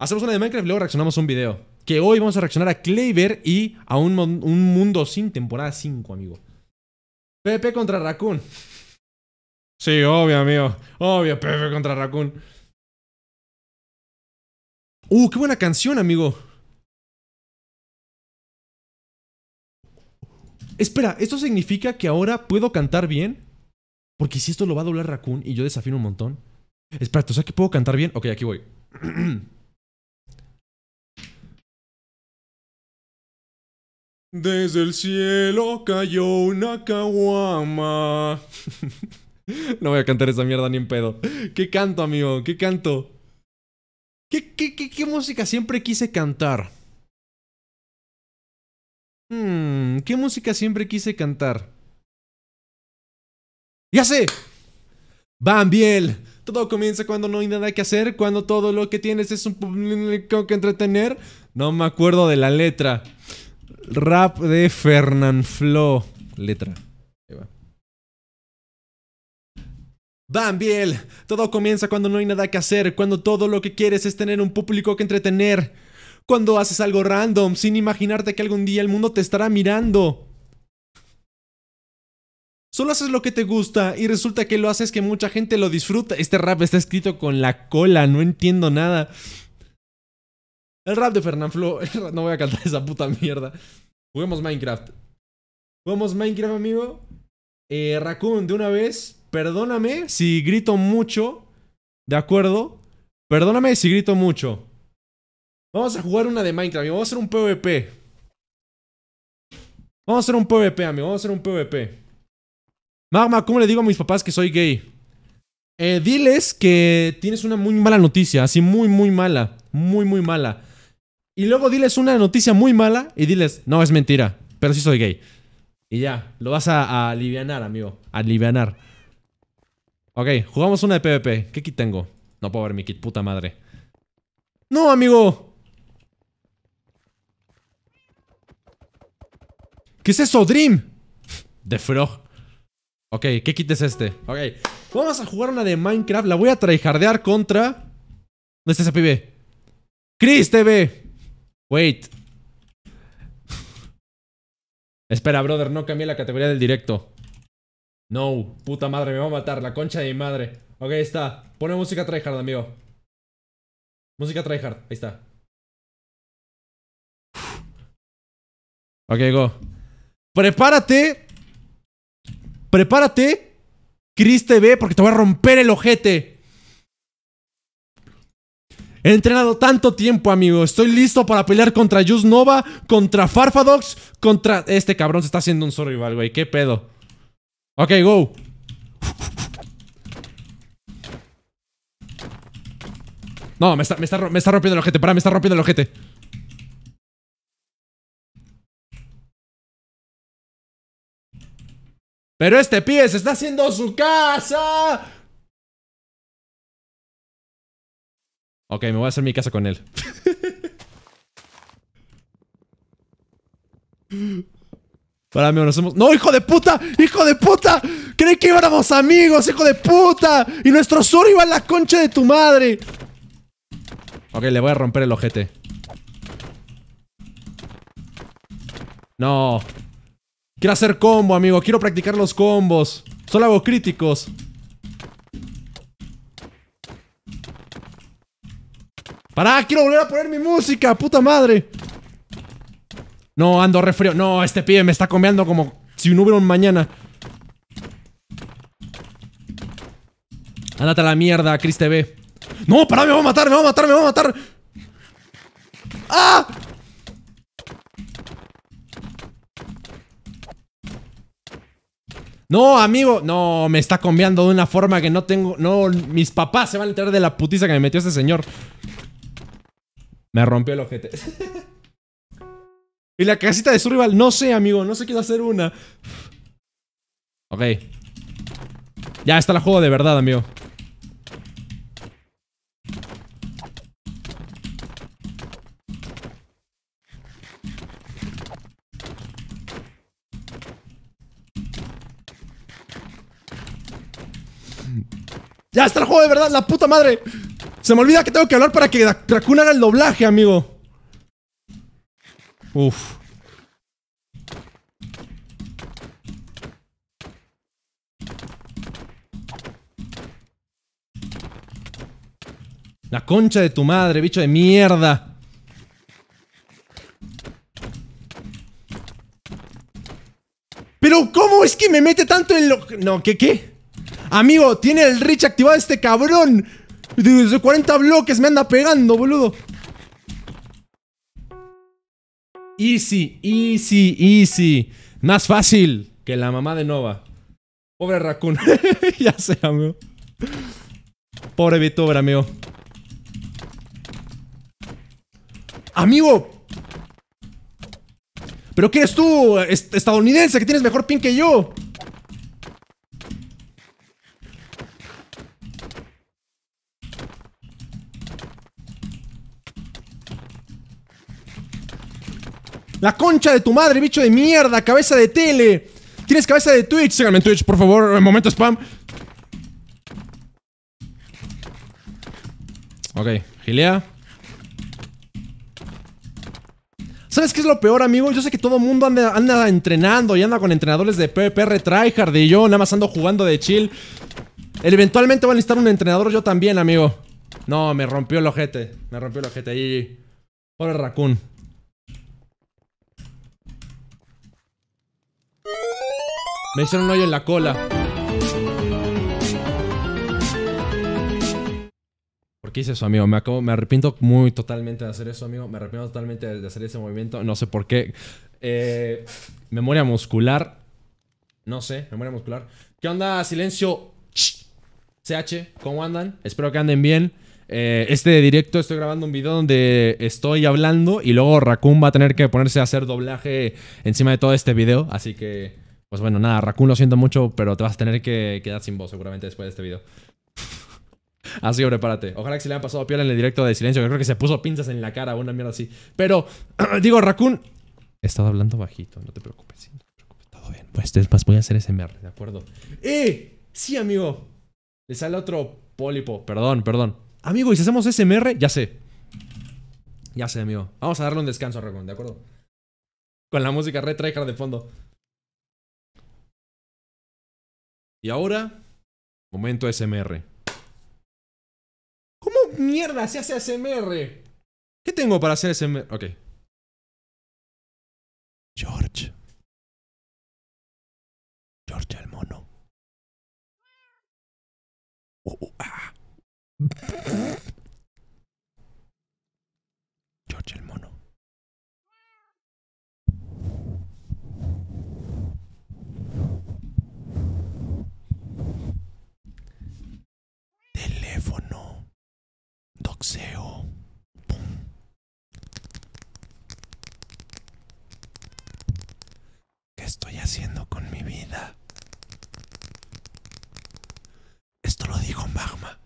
Hacemos una de Minecraft y luego reaccionamos a un video. Que hoy vamos a reaccionar a Claver y a un, mundo sin temporada 5, amigo. Pepe contra Raccoon. Sí, obvio, amigo. Obvio, Pepe contra Raccoon. Uh, qué buena canción, amigo. Espera, ¿esto significa que ahora puedo cantar bien? Porque si esto lo va a doblar Raccoon y yo desafino un montón. Espera, tú sabes que puedo cantar bien? Ok, aquí voy. Desde el cielo cayó una caguama. no voy a cantar esa mierda ni en pedo. ¿Qué canto, amigo? ¿Qué canto? ¿Qué, qué, qué, música siempre quise cantar? Hmm, ¿Qué música siempre quise cantar? ¡Ya sé! ¡Van Todo comienza cuando no hay nada que hacer, cuando todo lo que tienes es un público que entretener. No me acuerdo de la letra. Rap de Flo Letra. todo comienza cuando no hay nada que hacer, cuando todo lo que quieres es tener un público que entretener, cuando haces algo random, sin imaginarte que algún día el mundo te estará mirando. Solo haces lo que te gusta y resulta que lo haces que mucha gente lo disfruta. Este rap está escrito con la cola, no entiendo nada. El rap de Fernanflo, No voy a cantar esa puta mierda. Juguemos Minecraft. Juguemos Minecraft, amigo. Eh, Raccoon, de una vez, perdóname si grito mucho. ¿De acuerdo? Perdóname si grito mucho. Vamos a jugar una de Minecraft, Vamos a hacer un PvP. Vamos a hacer un PvP, amigo. Vamos a hacer un PvP. Magma, ¿cómo le digo a mis papás que soy gay? Eh, diles que tienes una muy mala noticia. Así, muy, muy mala. Muy, muy mala. Y luego diles una noticia muy mala y diles, no, es mentira, pero sí soy gay. Y ya, lo vas a, a alivianar, amigo. Alivianar. Ok, jugamos una de PvP. ¿Qué kit tengo? No puedo ver mi kit, puta madre. ¡No, amigo! ¿Qué es eso, Dream? De Frog. Ok, ¿qué kit es este? Ok, vamos a jugar una de Minecraft. La voy a tryhardear contra... ¿Dónde está ese pibe? ¡Chris TV! Wait. Espera, brother, no cambie la categoría del directo. No, puta madre, me va a matar, la concha de mi madre. Ok, está. Pone música tryhard, amigo. Música tryhard, ahí está. Ok, go. Prepárate. Prepárate, Chris TV, porque te voy a romper el ojete. He entrenado tanto tiempo, amigo. Estoy listo para pelear contra Just Nova, contra Farfadox, contra... Este cabrón se está haciendo un survival, güey. ¿Qué pedo? Ok, go. No, me está, rompiendo el ojete. Pará, me está rompiendo el ojete. Pero este pie se está haciendo su casa. Ok, me voy a hacer mi casa con él. Para mí, nos ¡No, hijo de puta! ¡Hijo de puta! Creí que íbamos amigos, hijo de puta. Y nuestro sur iba a la concha de tu madre. Ok, le voy a romper el ojete. No. Quiero hacer combo, amigo. Quiero practicar los combos. Solo hago críticos. ¡Para! ¡Quiero volver a poner mi música! ¡Puta madre! No, ando re No, este pibe me está comiendo como si no hubiera un mañana. Ándate a la mierda, Chris TV. ¡No, ¡Para! ¡Me va a matar! ¡Me va a matar! ¡Me va a matar! ¡Ah! No, amigo, no, me está combiando de una forma que no tengo. No, mis papás se van a enterar de la putiza que me metió este señor. Me rompió el ojete. y la casita de su rival, no sé, amigo, no sé a hacer una. Ok. Ya está el juego de verdad, amigo. Ya está el juego de verdad, la puta madre. Se me olvida que tengo que hablar para que Dracuna el doblaje, amigo. Uf. La concha de tu madre, bicho de mierda. Pero, ¿cómo es que me mete tanto en lo... No, ¿qué qué? Amigo, tiene el Rich activado este cabrón. Desde 40 bloques me anda pegando, boludo. Easy, easy, easy. Más fácil que la mamá de Nova. Pobre Raccoon. ya sé, amigo. Pobre Vitobra, amigo. Amigo. ¿Pero qué eres tú, estadounidense, que tienes mejor pin que yo? La concha de tu madre, bicho de mierda, cabeza de tele. ¿Tienes cabeza de Twitch? Síganme en Twitch, por favor, en momento spam. Ok, gilea. ¿Sabes qué es lo peor, amigo? Yo sé que todo el mundo anda, entrenando y anda con entrenadores de PPR tryhard y yo nada más ando jugando de chill. Eventualmente van a necesitar un entrenador yo también, amigo. No, me rompió el ojete. Me rompió el ojete ahí. Pobre raccoon. Me hicieron un hoyo en la cola. ¿Por qué hice eso, amigo? Me, arrepiento muy totalmente de hacer eso, amigo. Me arrepiento totalmente de hacer ese movimiento. No sé por qué. Eh, memoria muscular. No sé, memoria muscular. ¿Qué onda, silencio? CH, ¿cómo andan? Espero que anden bien. Eh, este directo estoy grabando un video donde estoy hablando y luego Raccoon va a tener que ponerse a hacer doblaje encima de todo este video. Así que pues bueno, nada, Raccoon, lo siento mucho, pero te vas a tener que quedar sin voz seguramente después de este video. Así que prepárate. Ojalá que se le han pasado piel en el directo de silencio. Yo creo que se puso pinzas en la cara una mierda así. Pero, digo, Raccoon. He estado hablando bajito, no te preocupes. no te preocupes, todo bien. Pues después voy a hacer SMR, ¿de acuerdo? ¡Eh! Sí, amigo. Le sale otro pólipo. Perdón, perdón. Amigo, ¿y si hacemos SMR? Ya sé. Ya sé, amigo. Vamos a darle un descanso a Raccoon, ¿de acuerdo? Con la música re de fondo. Y ahora, momento SMR ¿Cómo mierda se hace SMR? ¿Qué tengo para hacer SMR? Ok. George. George el mono. Uh, uh, ah. No, doxeo, ¿Qué estoy haciendo con mi vida? Esto lo dijo Magma,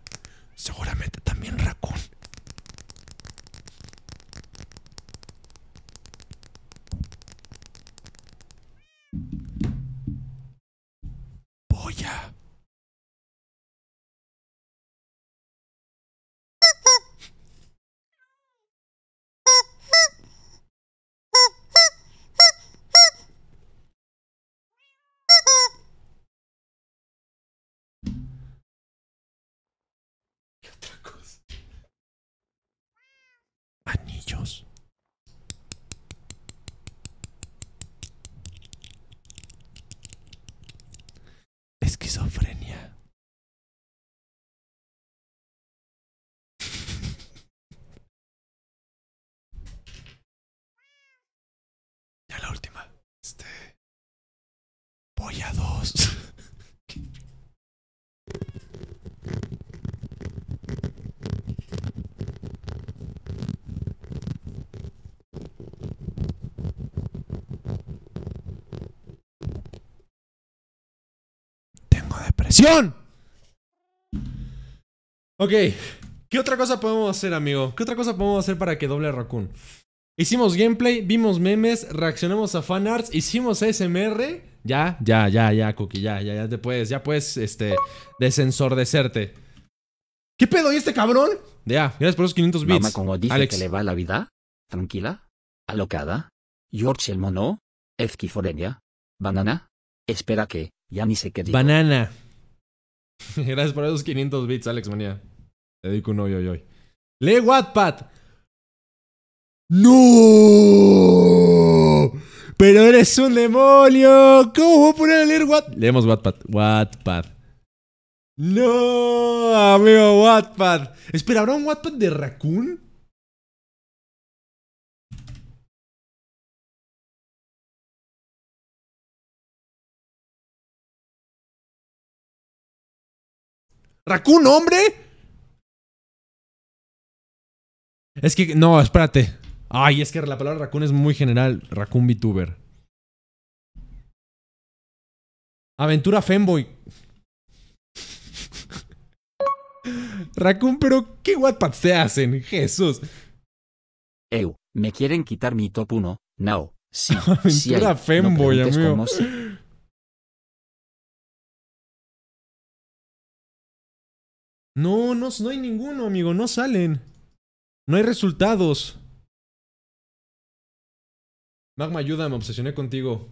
seguramente también Raccoon. esquizofrenia. Ya la última. Este. Voy a dormir. Ok, ¿qué otra cosa podemos hacer, amigo? ¿Qué otra cosa podemos hacer para que doble Raccoon? Hicimos gameplay, vimos memes, reaccionamos a fanarts, hicimos SMR, Ya, ya, ya, ya, Cookie, ya, ya, ya te puedes, ya puedes, este, desensordecerte. ¿Qué pedo y este cabrón? Ya, gracias por esos 500 bits. Mamá, como que le va la vida, tranquila, alocada, George el mono, Forenia? banana, espera que, ya ni sé qué Banana. Gracias por esos 500 bits, Alex Manía. Te dedico un hoy, hoy, hoy. Lee Wattpad. ¡No! ¡Pero eres un demonio! ¿Cómo voy a poner a leer Wattpad? Leemos Wattpad. Wattpad. ¡No! Amigo, Wattpad. Espera, ¿habrá un Wattpad de Raccoon? ¡Raccoon, hombre! Es que, no, espérate. Ay, es que la palabra raccoon es muy general. Raccoon VTuber. Aventura Femboy. raccoon, pero ¿qué Wattpad te hacen? Jesús. Ew, me quieren quitar mi top 1. No. Sí, Aventura Femboy, amigo. No, no, no hay ninguno, amigo. No salen. No hay resultados. Magma, ayuda, me obsesioné contigo.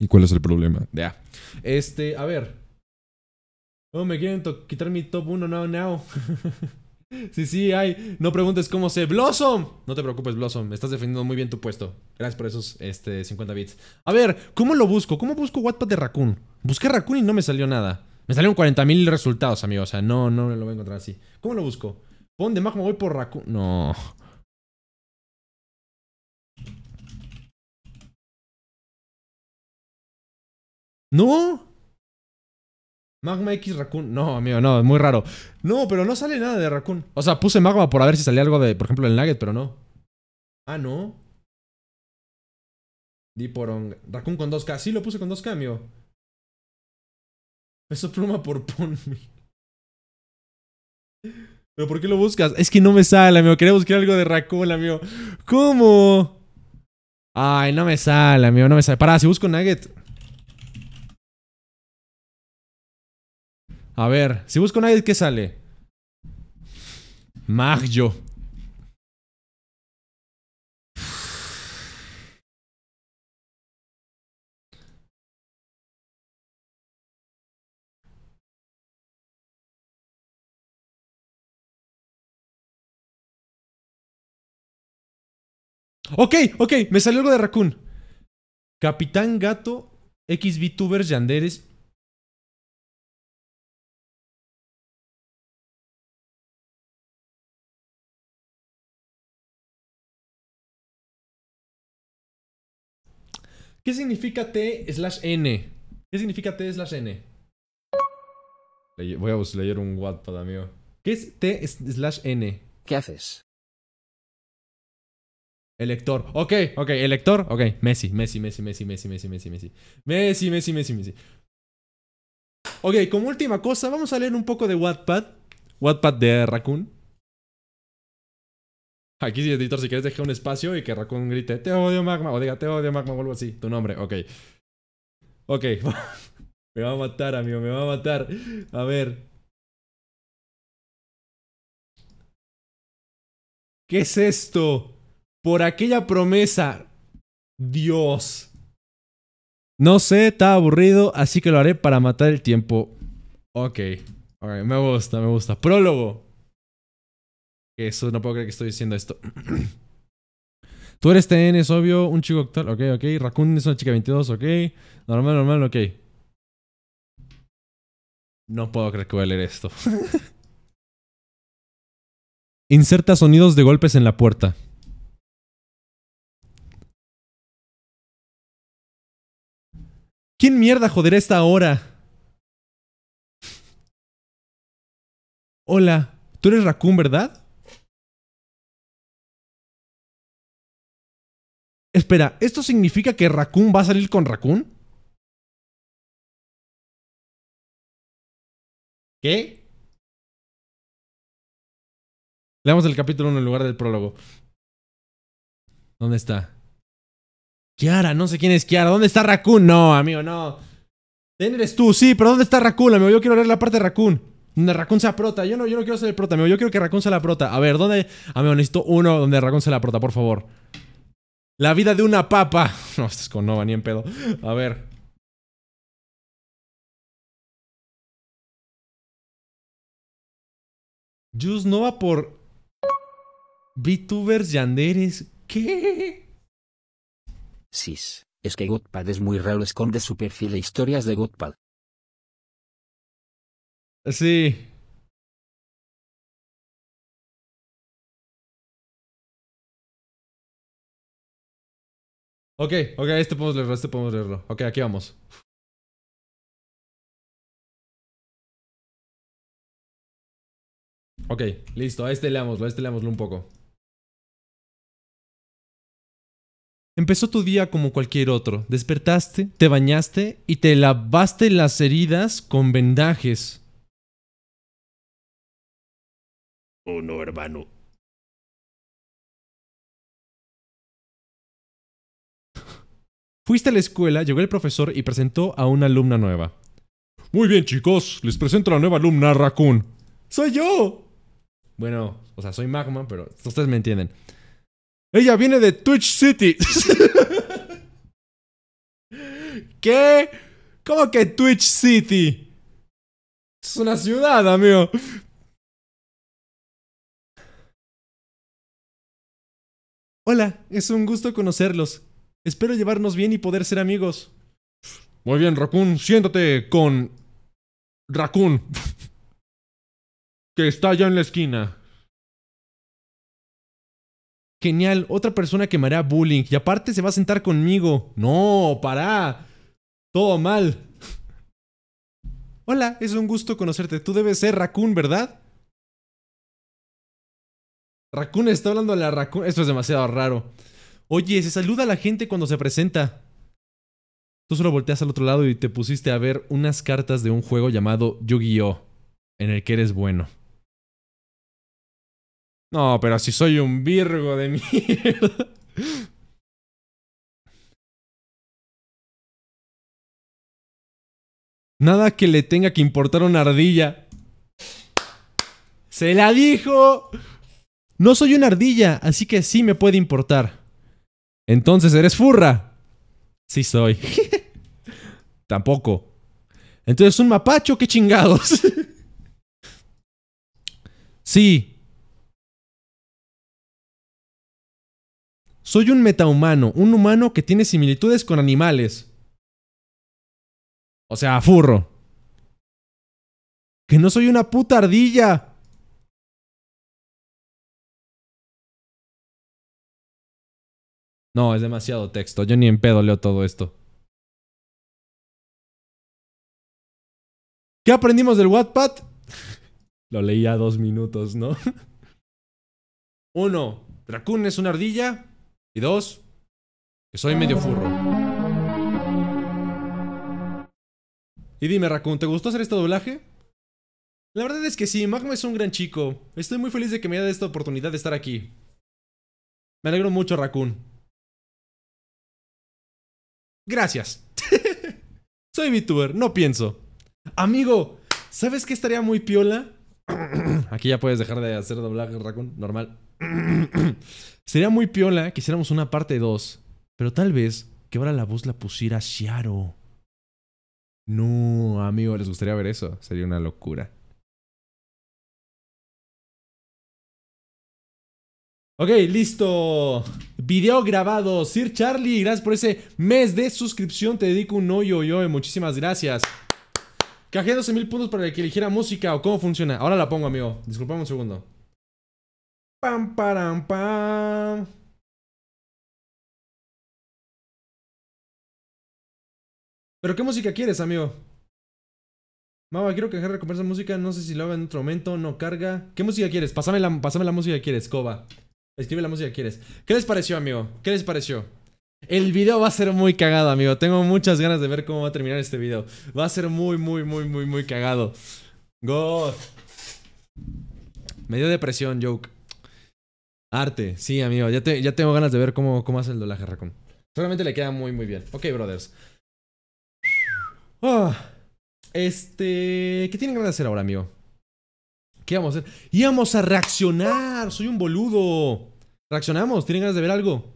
¿Y cuál es el problema? Ya. Este, a ver. Oh, me quieren quitar mi top 1 now now. sí, sí, hay. No preguntes cómo sé, ¡Blossom! No te preocupes, Blossom. Estás defendiendo muy bien tu puesto. Gracias por esos este, 50 bits. A ver, ¿cómo lo busco? ¿Cómo busco Wattpad de Raccoon? Busqué Raccoon y no me salió nada. Me salieron 40.000 resultados, amigo. O sea, no, no lo voy a encontrar así. ¿Cómo lo busco? Pon de magma, voy por Raccoon. No. ¿No? Magma X Raccoon. No, amigo, no, es muy raro. No, pero no sale nada de Raccoon. O sea, puse magma por a ver si salía algo de, por ejemplo, el Nugget, pero no. Ah, no. Di por Raccoon con 2K. Sí, lo puse con 2K, amigo. Peso pluma por Ponme. ¿Pero por qué lo buscas? Es que no me sale, amigo. Quería buscar algo de Raccoon, amigo. ¿Cómo? Ay, no me sale, amigo. No me sale. Pará, si busco Nugget. A ver, si busco Nugget, ¿qué sale? Magio. Ok, ok, me salió algo de Raccoon. Capitán Gato, XVTubers, Yanderes. ¿Qué significa T slash N? ¿Qué significa T slash N? Voy a leer un Wattpad, amigo. ¿Qué es T slash N? ¿Qué haces? El lector. Ok, ok, el lector. Ok, Messi, Messi, Messi, Messi, Messi, Messi, Messi, Messi. Messi, Messi, Messi, Messi. Ok, como última cosa, vamos a leer un poco de Wattpad. Wattpad de Raccoon. Aquí, editor, si quieres, deja un espacio y que Raccoon grite: Te odio, Magma. O diga: Te odio, Magma, vuelvo así. Tu nombre, ok. Ok. me va a matar, amigo, me va a matar. A ver. ¿Qué es esto? por aquella promesa. Dios. No sé, está aburrido, así que lo haré para matar el tiempo. Ok. me gusta, me gusta. Prólogo. Eso, no puedo creer que estoy diciendo esto. Tú eres TN, es obvio. Un chico octal, ok, ok. Raccoon es una chica 22, ok. Normal, normal, ok. No puedo creer que voy a leer esto. Inserta sonidos de golpes en la puerta. ¿Quién mierda joderá esta hora? Hola, tú eres Raccoon, ¿verdad? Espera, ¿esto significa que Raccoon va a salir con Raccoon? ¿Qué? Leamos el capítulo 1 en lugar del prólogo. ¿Dónde está? Kiara, no sé quién es Kiara. ¿Dónde está Raccoon? No, amigo, no. ¿Quién eres tú? Sí, pero ¿dónde está Raccoon, voy Yo quiero leer la parte de Raccoon. Donde Raccoon sea prota. Yo no, yo no quiero ser el prota, amigo. Yo quiero que Raccoon sea la prota. A ver, ¿dónde? Amigo, necesito uno donde Raccoon sea la prota, por favor. La vida de una papa. No, esto es con Nova, ni en pedo. A ver. Just Nova por VTubers Yanderes. ¿Qué? Sí, es que Godpad es muy raro, esconde su perfil e historias de Godpad. Sí. Ok, ok, este podemos leerlo, este podemos leerlo. Ok, aquí vamos. Ok, listo, a este leamoslo, a este leámoslo un poco. Empezó tu día como cualquier otro. Despertaste, te bañaste y te lavaste las heridas con vendajes. Oh no, hermano. Fuiste a la escuela, llegó el profesor y presentó a una alumna nueva. Muy bien, chicos, les presento a la nueva alumna Raccoon. ¡Soy yo! Bueno, o sea, soy Magma, pero ustedes me entienden. Ella viene de Twitch City. ¿Qué? ¿Cómo que Twitch City? Es una ciudad, amigo. Hola, es un gusto conocerlos. Espero llevarnos bien y poder ser amigos. Muy bien, Raccoon, siéntate con... Raccoon. que está allá en la esquina. Genial, otra persona que me hará bullying. Y aparte se va a sentar conmigo. No, pará. Todo mal. Hola, es un gusto conocerte. Tú debes ser Raccoon, ¿verdad? Raccoon está hablando a la Raccoon. Esto es demasiado raro. Oye, se saluda a la gente cuando se presenta. Tú solo volteas al otro lado y te pusiste a ver unas cartas de un juego llamado Yu-Gi-Oh! en el que eres bueno. No, pero si soy un virgo de mierda. Nada que le tenga que importar una ardilla. ¡Se la dijo! No soy una ardilla, así que sí me puede importar. Entonces, ¿eres furra? Sí soy. Tampoco. Entonces, ¿un mapacho? ¿Qué chingados? sí, Soy un metahumano, un humano que tiene similitudes con animales. O sea, furro. Que no soy una puta ardilla. No, es demasiado texto. Yo ni en pedo leo todo esto. ¿Qué aprendimos del Wattpad? Lo leí a dos minutos, ¿no? Uno, ¿Dracoon es una ardilla. Y dos, que soy medio furro. Y dime, Raccoon, ¿te gustó hacer este doblaje? La verdad es que sí, Magma es un gran chico. Estoy muy feliz de que me haya dado esta oportunidad de estar aquí. Me alegro mucho, Raccoon. Gracias. Soy VTuber, no pienso. Amigo, ¿sabes qué estaría muy piola? Aquí ya puedes dejar de hacer doblaje, Raccoon, normal. Sería muy piola que hiciéramos una parte 2, pero tal vez que ahora la voz la pusiera Sharo No, amigo, les gustaría ver eso. Sería una locura. Ok, listo. Video grabado. Sir Charlie, gracias por ese mes de suscripción. Te dedico un hoyo yo. Muchísimas gracias. Cajé 12 mil puntos para que eligiera música o cómo funciona. Ahora la pongo, amigo. Disculpame un segundo. Pam, pam. ¿Pero qué música quieres, amigo? Mama, quiero que recompensa de música. No sé si lo haga en otro momento. No carga. ¿Qué música quieres? Pásame la, pásame la música que quieres, Coba. Escribe la música que quieres. ¿Qué les pareció, amigo? ¿Qué les pareció? El video va a ser muy cagado, amigo. Tengo muchas ganas de ver cómo va a terminar este video. Va a ser muy, muy, muy, muy, muy cagado. God. Me dio depresión, Joke. Arte, sí, amigo. Ya, ya tengo ganas de ver cómo, cómo hace el dolaje, Raccoon. Solamente le queda muy, muy bien. Ok, brothers. Ah, este. ¿Qué tienen ganas de hacer ahora, amigo? ¿Qué vamos a hacer? vamos a reaccionar! ¡Soy un boludo! ¿Reaccionamos? ¿Tienen ganas de ver algo?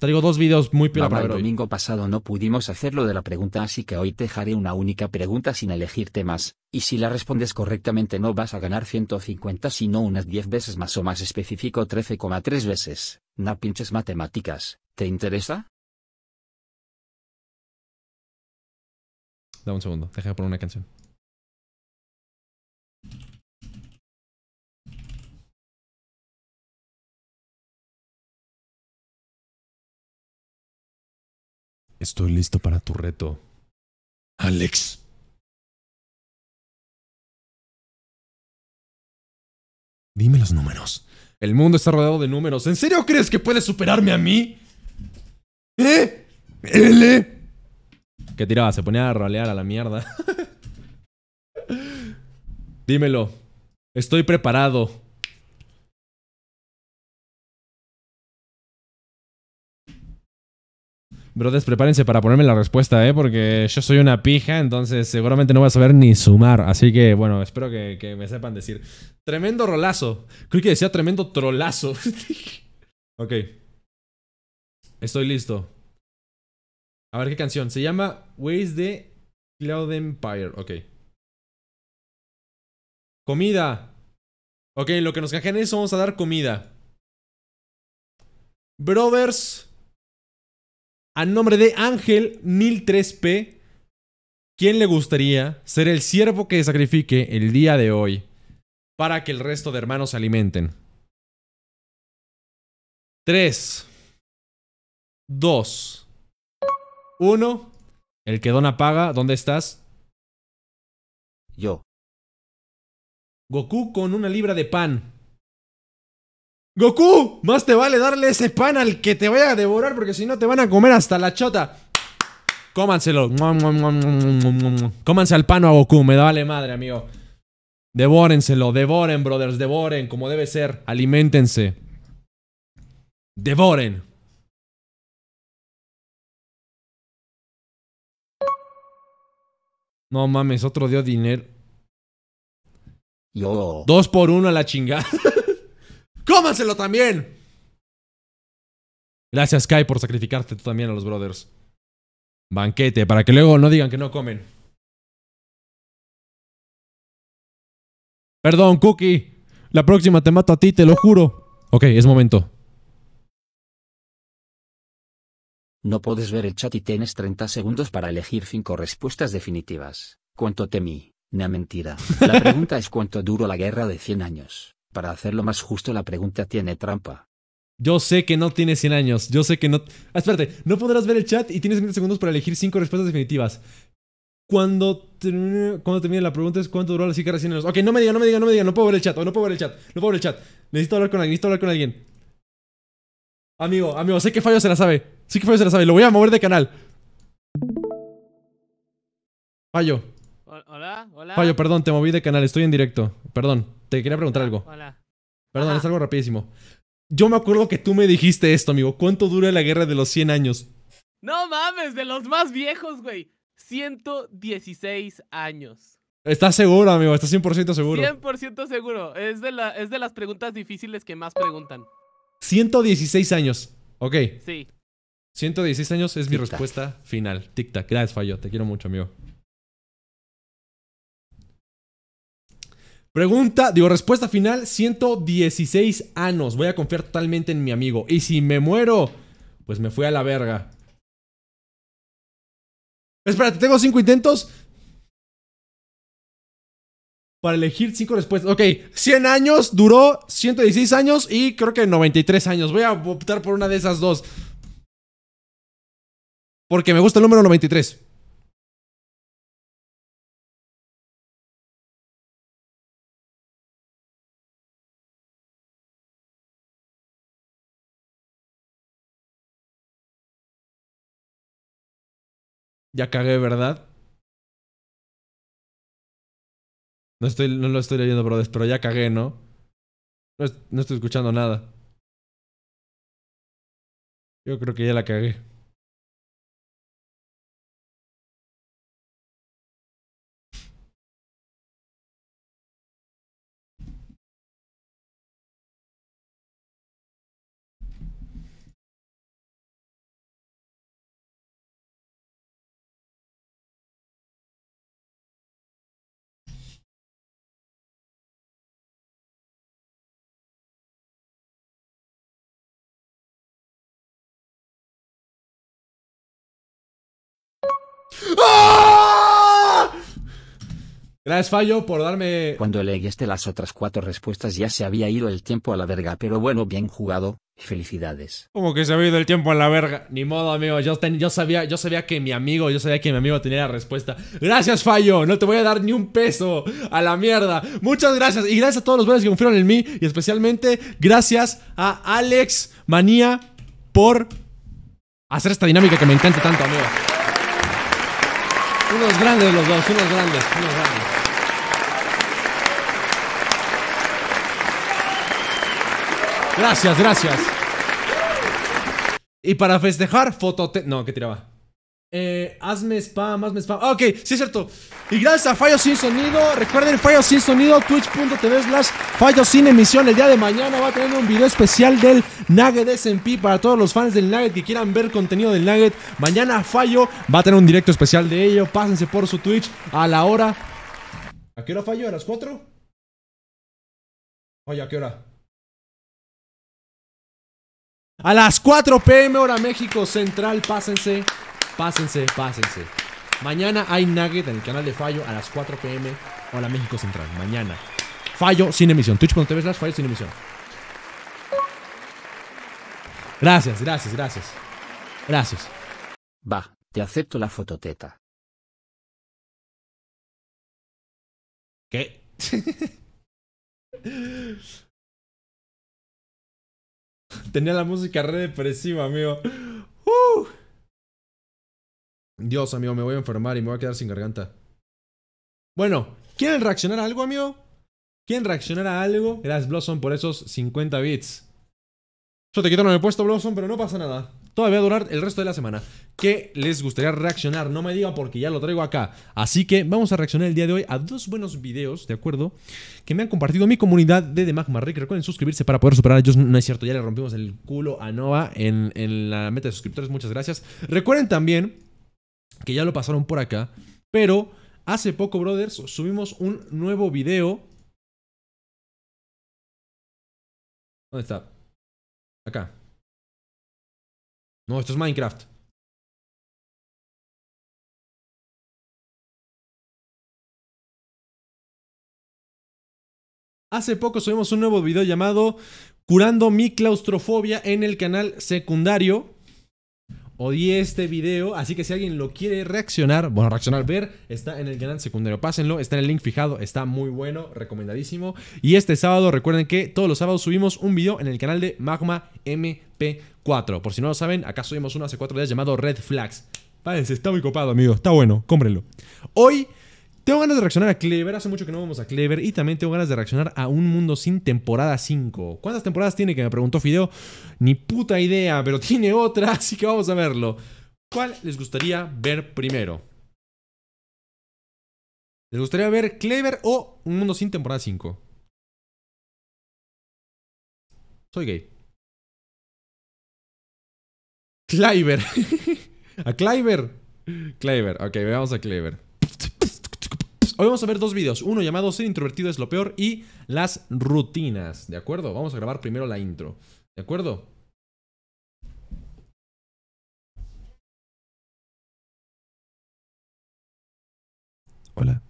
Traigo dos videos muy pila El domingo pasado no pudimos hacer lo de la pregunta, así que hoy te dejaré una única pregunta sin elegir temas, y si la respondes correctamente no vas a ganar 150 sino unas 10 veces más o más específico 13,3 veces. Na pinches matemáticas, ¿te interesa? Dame un segundo, deja de poner una canción. Estoy listo para tu reto. Alex. Dime los números. El mundo está rodeado de números. ¿En serio crees que puedes superarme a mí? ¿Eh? ¿L? ¿Qué tiraba? Se ponía a rolear a la mierda. Dímelo. Estoy preparado. Brothers, prepárense para ponerme la respuesta, ¿eh? Porque yo soy una pija, entonces seguramente no voy a saber ni sumar. Así que, bueno, espero que, me sepan decir. Tremendo rolazo. Creo que decía tremendo trolazo. ok. Estoy listo. A ver qué canción. Se llama Ways de Cloud Empire. Ok. Comida. Ok, lo que nos canjean es vamos a dar comida. Brothers a nombre de Ángel 1003P. ¿Quién le gustaría ser el siervo que sacrifique el día de hoy para que el resto de hermanos se alimenten? 3, 2, 1. El que don Apaga, ¿dónde estás? Yo. Goku con una libra de pan. Goku, más te vale darle ese pan al que te vaya a devorar porque si no te van a comer hasta la chota. Cómanselo. Cómanse al pan a Goku, me vale madre, amigo. Devórenselo, devoren, brothers, devoren, como debe ser. Aliméntense. Devoren. No mames, otro dio dinero. Yo. Dos por uno a la chingada. ¡Cómanselo también! Gracias, Kai, por sacrificarte tú también a los brothers. Banquete, para que luego no digan que no comen. Perdón, Cookie. La próxima te mato a ti, te lo juro. Ok, es momento. No puedes ver el chat y tienes 30 segundos para elegir 5 respuestas definitivas. ¿Cuánto temí? Una mentira. La pregunta es cuánto duró la guerra de 100 años. Para hacerlo más justo, la pregunta tiene trampa. Yo sé que no tiene 100 años. Yo sé que no. Ah, espérate, no podrás ver el chat y tienes 20 segundos para elegir 5 respuestas definitivas. Cuando, cuando termine la pregunta es cuánto duró la de 100 años. Ok, no me diga, no me diga, no me diga. No puedo ver el chat. no puedo ver el chat. No puedo ver el chat. Necesito hablar con alguien. Necesito hablar con alguien. Amigo, amigo, sé que Fallo se la sabe. Sé que fallo se la sabe. Lo voy a mover de canal. Fallo. Hola, hola. Fallo, perdón, te moví de canal, estoy en directo. Perdón, te quería preguntar algo. Hola. Perdón, es algo rapidísimo. Yo me acuerdo que tú me dijiste esto, amigo. ¿Cuánto dura la guerra de los 100 años? No mames, de los más viejos, güey. 116 años. ¿Estás seguro, amigo? ¿Estás 100% seguro? 100% seguro. Es de, es de las preguntas difíciles que más preguntan. 116 años. Ok. Sí. 116 años es mi respuesta final. Tic-tac. Gracias, Fallo. Te quiero mucho, amigo. Pregunta, digo, respuesta final, 116 años. Voy a confiar totalmente en mi amigo. Y si me muero, pues me fui a la verga. Espérate, tengo cinco intentos. Para elegir cinco respuestas. Ok, 100 años, duró 116 años y creo que 93 años. Voy a optar por una de esas dos. Porque me gusta el número 93. Ya cagué, ¿verdad? No, estoy, no lo estoy leyendo, brothers, pero ya cagué, No, no estoy escuchando nada. Yo creo que ya la cagué. Gracias, Fallo, por darme. Cuando leíste las otras cuatro respuestas ya se había ido el tiempo a la verga, pero bueno, bien jugado. Felicidades. Como que se había ido el tiempo a la verga. Ni modo, amigo. Yo, sabía, yo sabía que mi amigo, yo sabía que mi amigo tenía la respuesta. Gracias, Fallo. No te voy a dar ni un peso a la mierda. Muchas gracias. Y gracias a todos los buenos que confiaron en mí. Y especialmente gracias a Alex Manía por hacer esta dinámica que me encanta tanto, amigo. Unos grandes los dos, unos grandes, unos grandes. Gracias, gracias. Y para festejar, foto No, que tiraba? Eh, hazme spam, hazme spam. ok, sí es cierto. Y gracias a Fallo Sin Sonido. Recuerden, Fallo Sin Sonido, twitch.tv slash Fallos Sin Emisión. El día de mañana va a tener un video especial del Nugget SMP para todos los fans del Nugget que quieran ver contenido del Nugget. Mañana Fallo va a tener un directo especial de ello. Pásense por su Twitch a la hora. ¿A qué hora fallo? ¿A las 4? Oye, ¿a qué hora? A las 4 pm hora México Central, pásense, pásense, pásense. Mañana hay Nugget en el canal de Fallo a las 4 pm hora México Central. Mañana. Fallo sin emisión. Twitch.tv slash fallo sin emisión. Gracias, gracias, gracias. Gracias. Va, te acepto la fototeta. ¿Qué? Tenía la música re depresiva, amigo. Uh. Dios, amigo, me voy a enfermar y me voy a quedar sin garganta. Bueno, ¿quieren reaccionar a algo, amigo? ¿Quieren reaccionar a algo? Gracias, Blossom, por esos 50 bits. Yo te quitaron el puesto, Blossom, pero no pasa nada todavía va a durar el resto de la semana. ¿Qué les gustaría reaccionar? No me digan porque ya lo traigo acá. Así que vamos a reaccionar el día de hoy a dos buenos videos, ¿de acuerdo? Que me han compartido mi comunidad de The Magma Rick. Recuerden suscribirse para poder superar a ellos. No es cierto, ya le rompimos el culo a Nova en, en la meta de suscriptores. Muchas gracias. Recuerden también que ya lo pasaron por acá. Pero hace poco, brothers, subimos un nuevo video. ¿Dónde está? Acá. No, esto es Minecraft. Hace poco subimos un nuevo video llamado Curando mi claustrofobia en el canal secundario odié este video, así que si alguien lo quiere reaccionar, bueno, reaccionar, ver, está en el canal secundario, pásenlo, está en el link fijado, está muy bueno, recomendadísimo. Y este sábado, recuerden que todos los sábados subimos un video en el canal de Magma MP4. Por si no lo saben, acá subimos uno hace cuatro días llamado Red Flags. Párense, está muy copado, amigo, está bueno, cómprenlo. Hoy tengo ganas de reaccionar a Clever, hace mucho que no vamos a Clever, y también tengo ganas de reaccionar a Un Mundo Sin temporada 5. ¿Cuántas temporadas tiene? Que me preguntó Fideo. Ni puta idea, pero tiene otra, así que vamos a verlo. ¿Cuál les gustaría ver primero? ¿Les gustaría ver Clever o Un Mundo Sin temporada 5? Soy gay. Clever a Clever Clever, ok, veamos a Clever Hoy vamos a ver dos videos, uno llamado Ser introvertido es lo peor y las rutinas, ¿de acuerdo? Vamos a grabar primero la intro, ¿de acuerdo? Hola,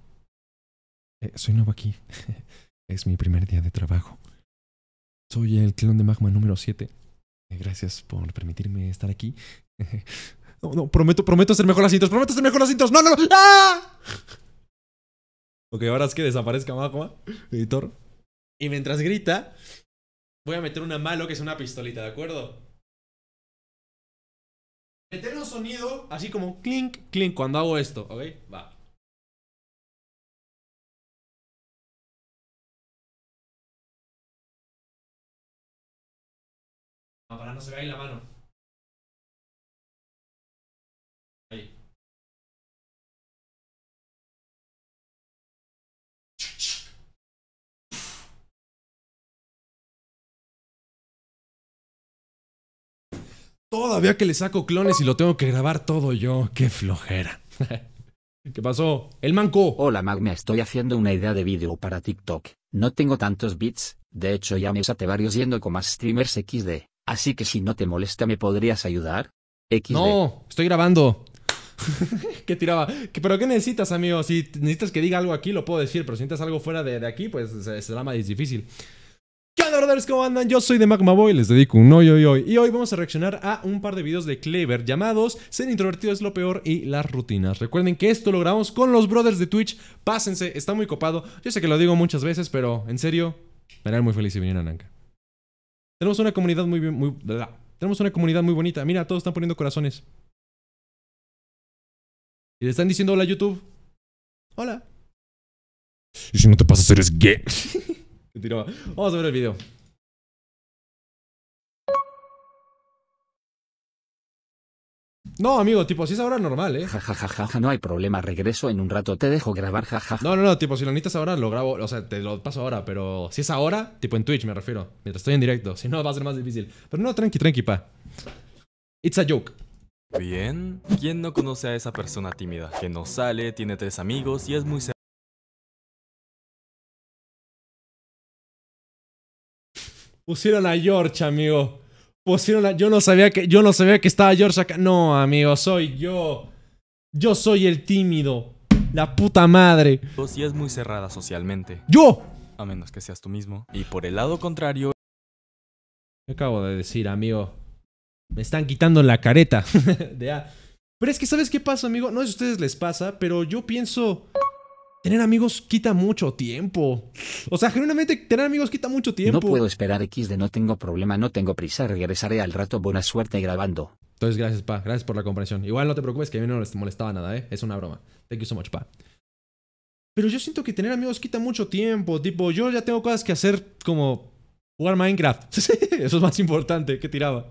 eh, soy nuevo aquí, es mi primer día de trabajo. Soy el clon de magma número 7. Eh, gracias por permitirme estar aquí. No, no, prometo, prometo ser mejor las prometo ser mejor las No, no, no. ¡Ah! Ok, ahora es que desaparezca Magma, editor. Y mientras grita, voy a meter una malo que es una pistolita, ¿de acuerdo? Meter un sonido así como clink, clink cuando hago esto, ¿ok? Va. para no se vea ahí la mano. Todavía que le saco clones y lo tengo que grabar todo yo. Qué flojera. ¿Qué pasó? El manco. Hola Magma, estoy haciendo una idea de vídeo para TikTok. No tengo tantos bits, de hecho ya me usate varios yendo con más streamers XD. Así que si no te molesta, ¿me podrías ayudar? XD. No, estoy grabando. ¿Qué tiraba? ¿Pero qué necesitas, amigo? Si necesitas que diga algo aquí, lo puedo decir, pero si necesitas algo fuera de, de aquí, pues será más difícil. ¿Cómo andan? Yo soy de Magma Boy, les dedico un hoy, hoy, hoy. Y hoy vamos a reaccionar a un par de videos de Clever llamados Ser introvertido es lo peor y las rutinas. Recuerden que esto lo grabamos con los brothers de Twitch. Pásense, está muy copado. Yo sé que lo digo muchas veces, pero en serio, me harían muy feliz si vinieran acá. Tenemos una comunidad muy bien, muy... tenemos una comunidad muy bonita. Mira, todos están poniendo corazones. Y le están diciendo hola YouTube. Hola. Y si no te pasas, eres gay. Vamos a ver el video. No, amigo, tipo, si es ahora normal, ¿eh? Ja, ja, ja, ja, no hay problema, regreso en un rato, te dejo grabar, jajaja. No, no, no, tipo, si lo necesitas ahora, lo grabo, o sea, te lo paso ahora, pero si es ahora, tipo en Twitch me refiero, mientras estoy en directo, si no va a ser más difícil. Pero no, tranqui, tranqui, pa. It's a joke. Bien, ¿quién no conoce a esa persona tímida? Que no sale, tiene tres amigos y es muy... Pusieron a George, amigo. Pusieron a... Yo no sabía que, yo no sabía que estaba George acá. No, amigo, soy yo. Yo soy el tímido. La puta madre. sí es muy cerrada socialmente. ¡Yo! A menos que seas tú mismo. Y por el lado contrario... Me acabo de decir, amigo? Me están quitando la careta. de a... Pero es que, ¿sabes qué pasa, amigo? No sé si a ustedes les pasa, pero yo pienso... Tener amigos quita mucho tiempo. O sea, genuinamente tener amigos quita mucho tiempo. No puedo esperar X de no tengo problema, no tengo prisa, regresaré al rato, buena suerte grabando. Entonces, gracias, pa. Gracias por la comprensión. Igual no te preocupes que a mí no les molestaba nada, ¿eh? Es una broma. Thank you so much, pa. Pero yo siento que tener amigos quita mucho tiempo. Tipo, yo ya tengo cosas que hacer como jugar Minecraft. Eso es más importante que tiraba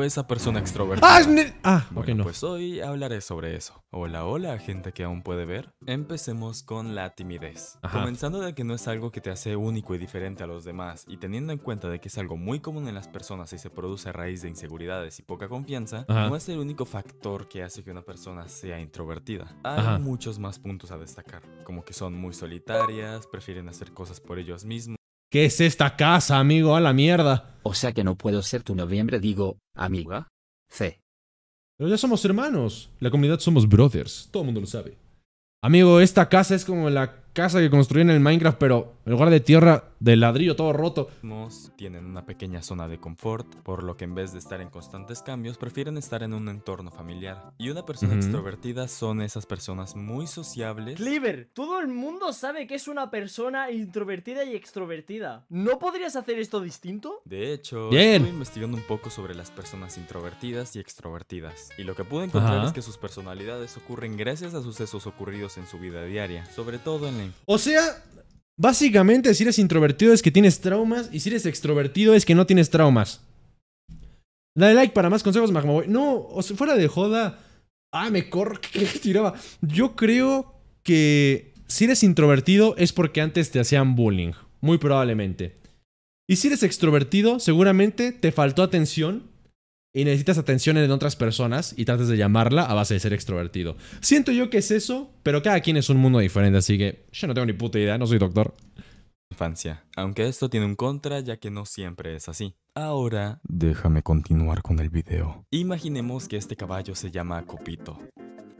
esa persona extrovertida. Ah, ah no. pues hoy hablaré sobre eso. Hola, hola, gente que aún puede ver. Empecemos con la timidez. Comenzando de que no es algo que te hace único y diferente a los demás, y teniendo en cuenta de que es algo muy común en las personas y se produce a raíz de inseguridades y poca confianza, no es el único factor que hace que una persona sea introvertida. Hay muchos más puntos a destacar, como que son muy solitarias, prefieren hacer cosas por ellos mismos, ¿Qué es esta casa, amigo? A la mierda. O sea que no puedo ser tu noviembre, digo, amiga. C. Pero ya somos hermanos. La comunidad somos brothers. Todo el mundo lo sabe. Amigo, esta casa es como la casa que construyen en el Minecraft, pero en lugar de tierra de ladrillo todo roto. Tienen una pequeña zona de confort, por lo que en vez de estar en constantes cambios, prefieren estar en un entorno familiar. Y una persona extrovertida son esas personas muy sociables. ¡Cliver! todo el mundo sabe que es una persona introvertida y extrovertida. ¿No podrías hacer esto distinto? De hecho, estoy estuve investigando un poco sobre las personas introvertidas y extrovertidas. Y lo que pude encontrar es que sus personalidades ocurren gracias a sucesos ocurridos en su vida diaria, sobre todo en la... O sea, Básicamente, si eres introvertido es que tienes traumas y si eres extrovertido es que no tienes traumas. Dale like para más consejos, Magma No, fuera de joda. Ah, me que tiraba. Yo creo que si eres introvertido es porque antes te hacían bullying. Muy probablemente. Y si eres extrovertido, seguramente te faltó atención y necesitas atención en otras personas y tratas de llamarla a base de ser extrovertido. Siento yo que es eso, pero cada quien es un mundo diferente, así que yo no tengo ni puta idea, no soy doctor. Infancia. Aunque esto tiene un contra, ya que no siempre es así. Ahora, déjame continuar con el video. Imaginemos que este caballo se llama Copito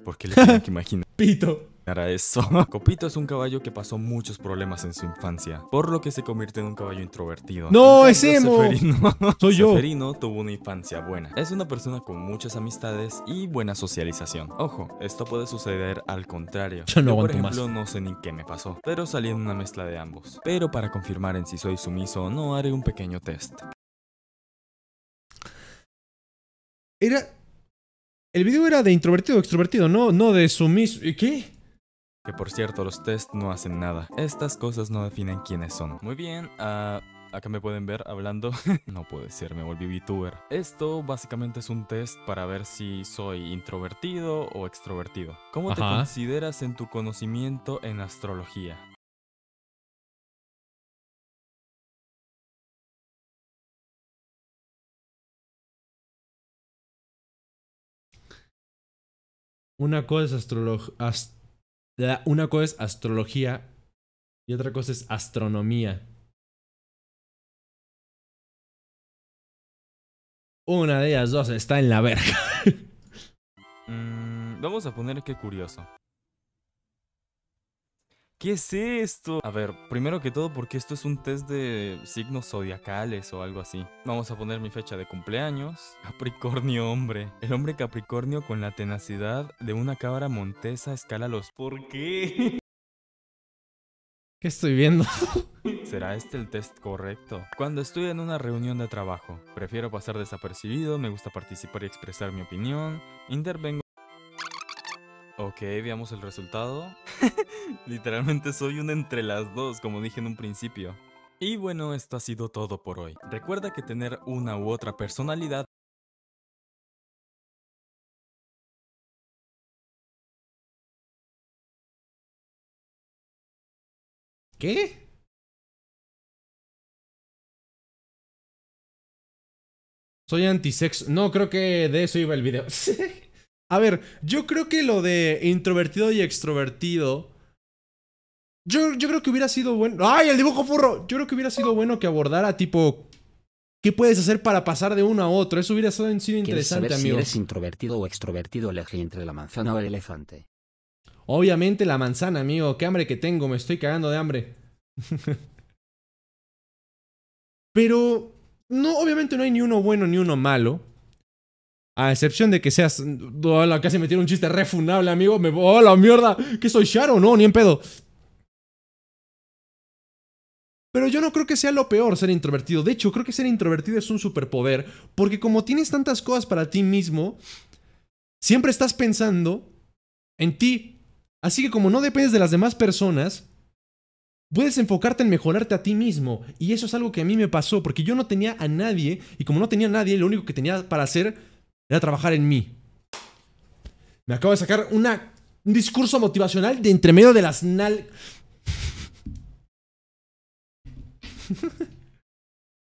porque le tengo que imaginar. Pito. Para eso. Copito es un caballo que pasó muchos problemas en su infancia, por lo que se convierte en un caballo introvertido. ¡No, es emo! Soy yo. Seferino tuvo una infancia buena. Es una persona con muchas amistades y buena socialización. Ojo, esto puede suceder al contrario. Yo, no yo por ejemplo, no sé ni qué me pasó, pero salí en una mezcla de ambos. Pero para confirmar en si soy sumiso o no, haré un pequeño test. Era el video era de introvertido extrovertido, no, no de sumiso. ¿Qué? Que por cierto, los tests no hacen nada. Estas cosas no definen quiénes son. Muy bien, ah, acá me pueden ver hablando. no puede ser, me volví VTuber. Esto básicamente es un test para ver si soy introvertido o extrovertido. ¿Cómo te consideras en tu conocimiento en astrología? Una cosa es, una cosa es astrología y otra cosa es astronomía. Una de ellas dos está en la verga. Mm, vamos a poner que curioso. ¿Qué es esto? A ver, primero que todo porque esto es un test de signos zodiacales o algo así. Vamos a poner mi fecha de cumpleaños. Capricornio hombre. El hombre Capricornio con la tenacidad de una cabra montesa escala los... ¿Por qué? ¿Qué estoy viendo? ¿Será este el test correcto? Cuando estoy en una reunión de trabajo, prefiero pasar desapercibido, me gusta participar y expresar mi opinión, intervengo Ok, veamos el resultado. Literalmente soy un entre las dos, como dije en un principio. Y bueno, esto ha sido todo por hoy. Recuerda que tener una u otra personalidad ¿Qué? Soy antisex. No, creo que de eso iba el video. A ver, yo creo que lo de introvertido y extrovertido. Yo, yo creo que hubiera sido bueno. ¡Ay, el dibujo furro! Yo creo que hubiera sido bueno que abordara tipo. ¿Qué puedes hacer para pasar de uno a otro? Eso hubiera sido interesante, amigo. Si eres introvertido o extrovertido, elegí entre la manzana o el elefante. Obviamente la manzana, amigo. Qué hambre que tengo, me estoy cagando de hambre. Pero. No, obviamente no hay ni uno bueno ni uno malo. A excepción de que seas. Hola, casi me tiene un chiste refunable, amigo. Me. ¡Hola, mierda! ¿Que soy charo No, ni en pedo. Pero yo no creo que sea lo peor ser introvertido. De hecho, creo que ser introvertido es un superpoder. Porque como tienes tantas cosas para ti mismo, siempre estás pensando en ti. Así que como no dependes de las demás personas, Puedes enfocarte en mejorarte a ti mismo. Y eso es algo que a mí me pasó, porque yo no tenía a nadie, y como no tenía a nadie, lo único que tenía para hacer a trabajar en mí. Me acabo de sacar una, un discurso motivacional de entre medio de las nal...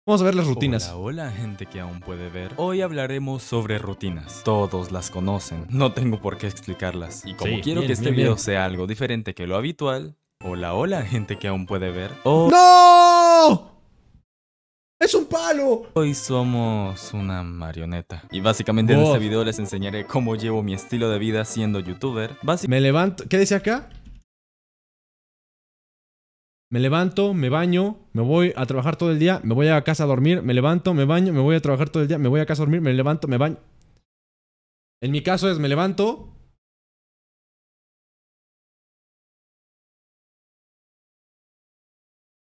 Vamos a ver las rutinas. Hola, hola, gente que aún puede ver. Hoy hablaremos sobre rutinas. Todos las conocen. No tengo por qué explicarlas. Y como quiero que este video sea algo diferente que lo habitual, hola, hola, gente que aún puede ver. ¡No! ¡Es un palo! Hoy somos una marioneta. Y básicamente en este video les enseñaré cómo llevo mi estilo de vida siendo youtuber. me levanto... ¿Qué dice acá? Me levanto, me baño, me voy a trabajar todo el día, me voy a casa a dormir, me levanto, me baño, me voy a trabajar todo el día, me voy a casa a dormir, me levanto, me baño. En mi caso es me levanto,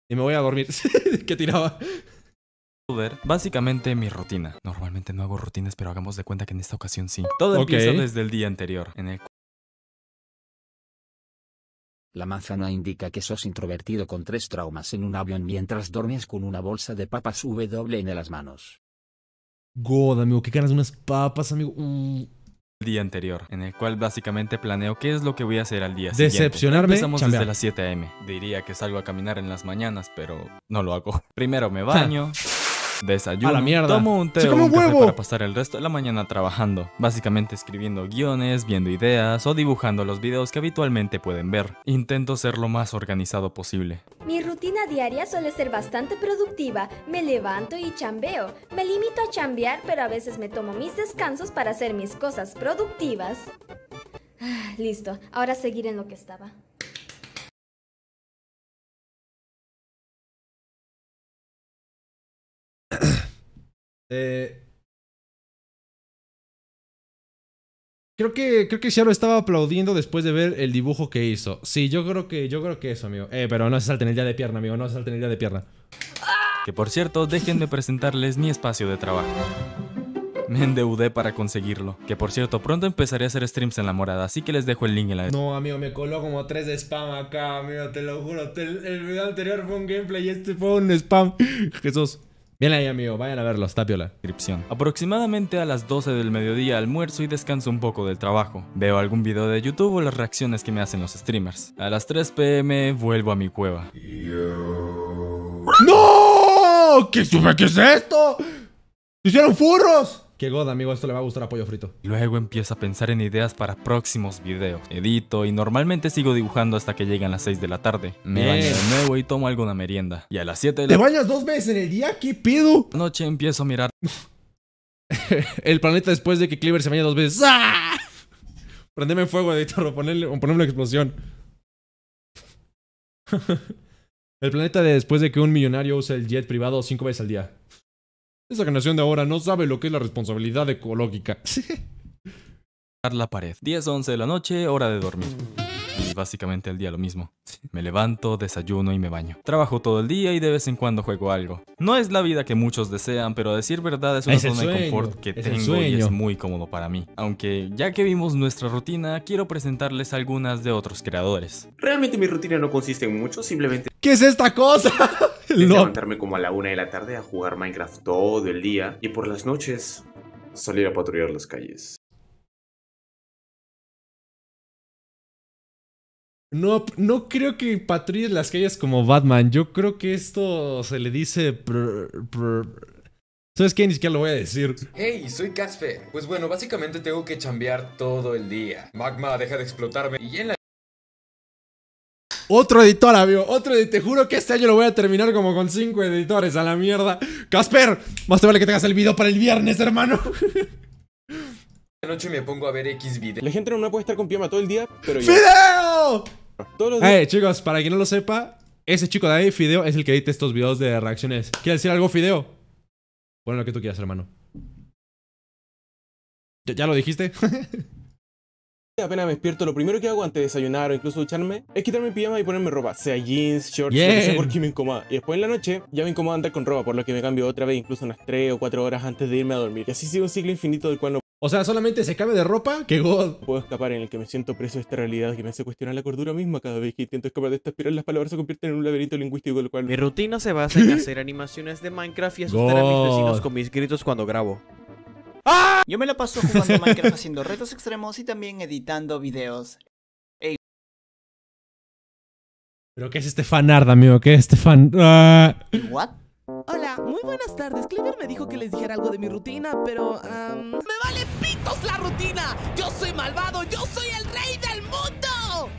y me voy a dormir. que tiraba básicamente mi rutina. Normalmente no hago rutinas, pero hagamos de cuenta que en esta ocasión sí. Todo okay. empieza desde el día anterior, en el la manzana indica que sos introvertido con tres traumas en un avión mientras dormes con una bolsa de papas W en las manos. God, amigo, qué ganas de unas papas, amigo. Mm. El día anterior, en el cual básicamente planeo qué es lo que voy a hacer al día siguiente. Decepcionarme. Empezamos desde las 7 a.m. Diría que salgo a caminar en las mañanas, pero no lo hago. Primero me baño. Desayuno. Tomo un té un para pasar el resto de la mañana trabajando. Básicamente escribiendo guiones, viendo ideas o dibujando los videos que habitualmente pueden ver. Intento ser lo más organizado posible. Mi rutina diaria suele ser bastante productiva. Me levanto y chambeo. Me limito a chambear, pero a veces me tomo mis descansos para hacer mis cosas productivas. Ah, listo, ahora seguir en lo que estaba. Eh, creo que, creo que ya lo estaba aplaudiendo después de ver el dibujo que hizo. Sí, yo creo que, yo creo que eso, amigo. Eh, pero no se salten el día de pierna, amigo, no se salten el día de pierna. Que por cierto, déjenme presentarles mi espacio de trabajo. Me endeudé para conseguirlo. Que por cierto, pronto empezaré a hacer streams en la morada, así que les dejo el link en la... No, amigo, me coló como tres de spam acá, amigo, te lo juro. el video anterior fue un gameplay y este fue un spam. Jesús. Bien ahí, amigo, vayan a verlos, la Descripción. Aproximadamente a las 12 del mediodía almuerzo y descanso un poco del trabajo. Veo algún video de YouTube o las reacciones que me hacen los streamers. A las 3 pm vuelvo a mi cueva. ¡No! ¿Qué, ¿Qué es esto? ¡Hicieron furros! Que God, amigo, esto le va a gustar a Pollo Frito. Luego empiezo a pensar en ideas para próximos videos. Edito y normalmente sigo dibujando hasta que llegan las 6 de la tarde. Me baño de nuevo y tomo alguna merienda. Y a las 7 de la... ¿Te bañas dos veces en el día? ¿Qué pido? Noche empiezo a mirar... el planeta después de que Cleaver se baña dos veces. ¡Ah! Prendeme fuego, editor, o ponerle, una explosión. el planeta después de que un millonario use el jet privado cinco veces al día. Esa generación de ahora no sabe lo que es la responsabilidad ecológica. la pared. 10-11 de la noche, hora de dormir básicamente el día lo mismo. Me levanto, desayuno y me baño. Trabajo todo el día y de vez en cuando juego algo. No es la vida que muchos desean, pero a decir verdad es una zona de confort que tengo y es muy cómodo para mí. Aunque ya que vimos nuestra rutina, quiero presentarles algunas de otros creadores. Realmente mi rutina no consiste en mucho, simplemente... ¿Qué es esta cosa? no. Levantarme como a la una de la tarde a jugar Minecraft todo el día y por las noches salir a patrullar las calles. No, no creo que patrulles las calles como Batman. Yo creo que esto se le dice. ¿Sabes qué? Ni siquiera lo voy a decir. Hey, soy Casper. Pues bueno, básicamente tengo que chambear todo el día. Magma deja de explotarme y en la. Otro editor, amigo. Otro editor. Te juro que este año lo voy a terminar como con cinco editores. A la mierda. Casper, más te vale que tengas el video para el viernes, hermano. noche me pongo a ver X videos. La gente no me puede estar con pijama todo el día, pero ¡Fideo! Todos chicos, para quien no lo sepa, ese chico de ahí, Fideo, es el que edita estos videos de reacciones. ¿Quieres decir algo, Fideo? Bueno, lo que tú quieras, hermano. ¿Ya, lo dijiste? Apenas me despierto, lo primero que hago antes de desayunar o incluso ducharme es quitarme el pijama y ponerme ropa, sea jeans, shorts, no sé por qué me incomoda. Y después en la noche ya me incomoda andar con ropa, por lo que me cambio otra vez, incluso unas 3 o 4 horas antes de irme a dormir. Y así sigue un ciclo infinito del cual no o sea, solamente se cambia de ropa que God. Puedo escapar en el que me siento preso de esta realidad que me hace cuestionar la cordura misma cada vez que intento escapar de esta espiral. Las palabras se convierten en un laberinto lingüístico del cual. Mi rutina se basa en hacer animaciones de Minecraft y asustar a mis vecinos con mis gritos cuando grabo. Yo me la paso jugando Minecraft haciendo retos extremos y también editando videos. Ey. ¿Pero qué es este fanard, amigo? ¿Qué es este fan? Ah. ¿What? Hola, muy buenas tardes. Clever me dijo que les dijera algo de mi rutina, pero... ¡Me vale pitos la rutina! ¡Yo soy malvado! ¡Yo soy el rey del mundo!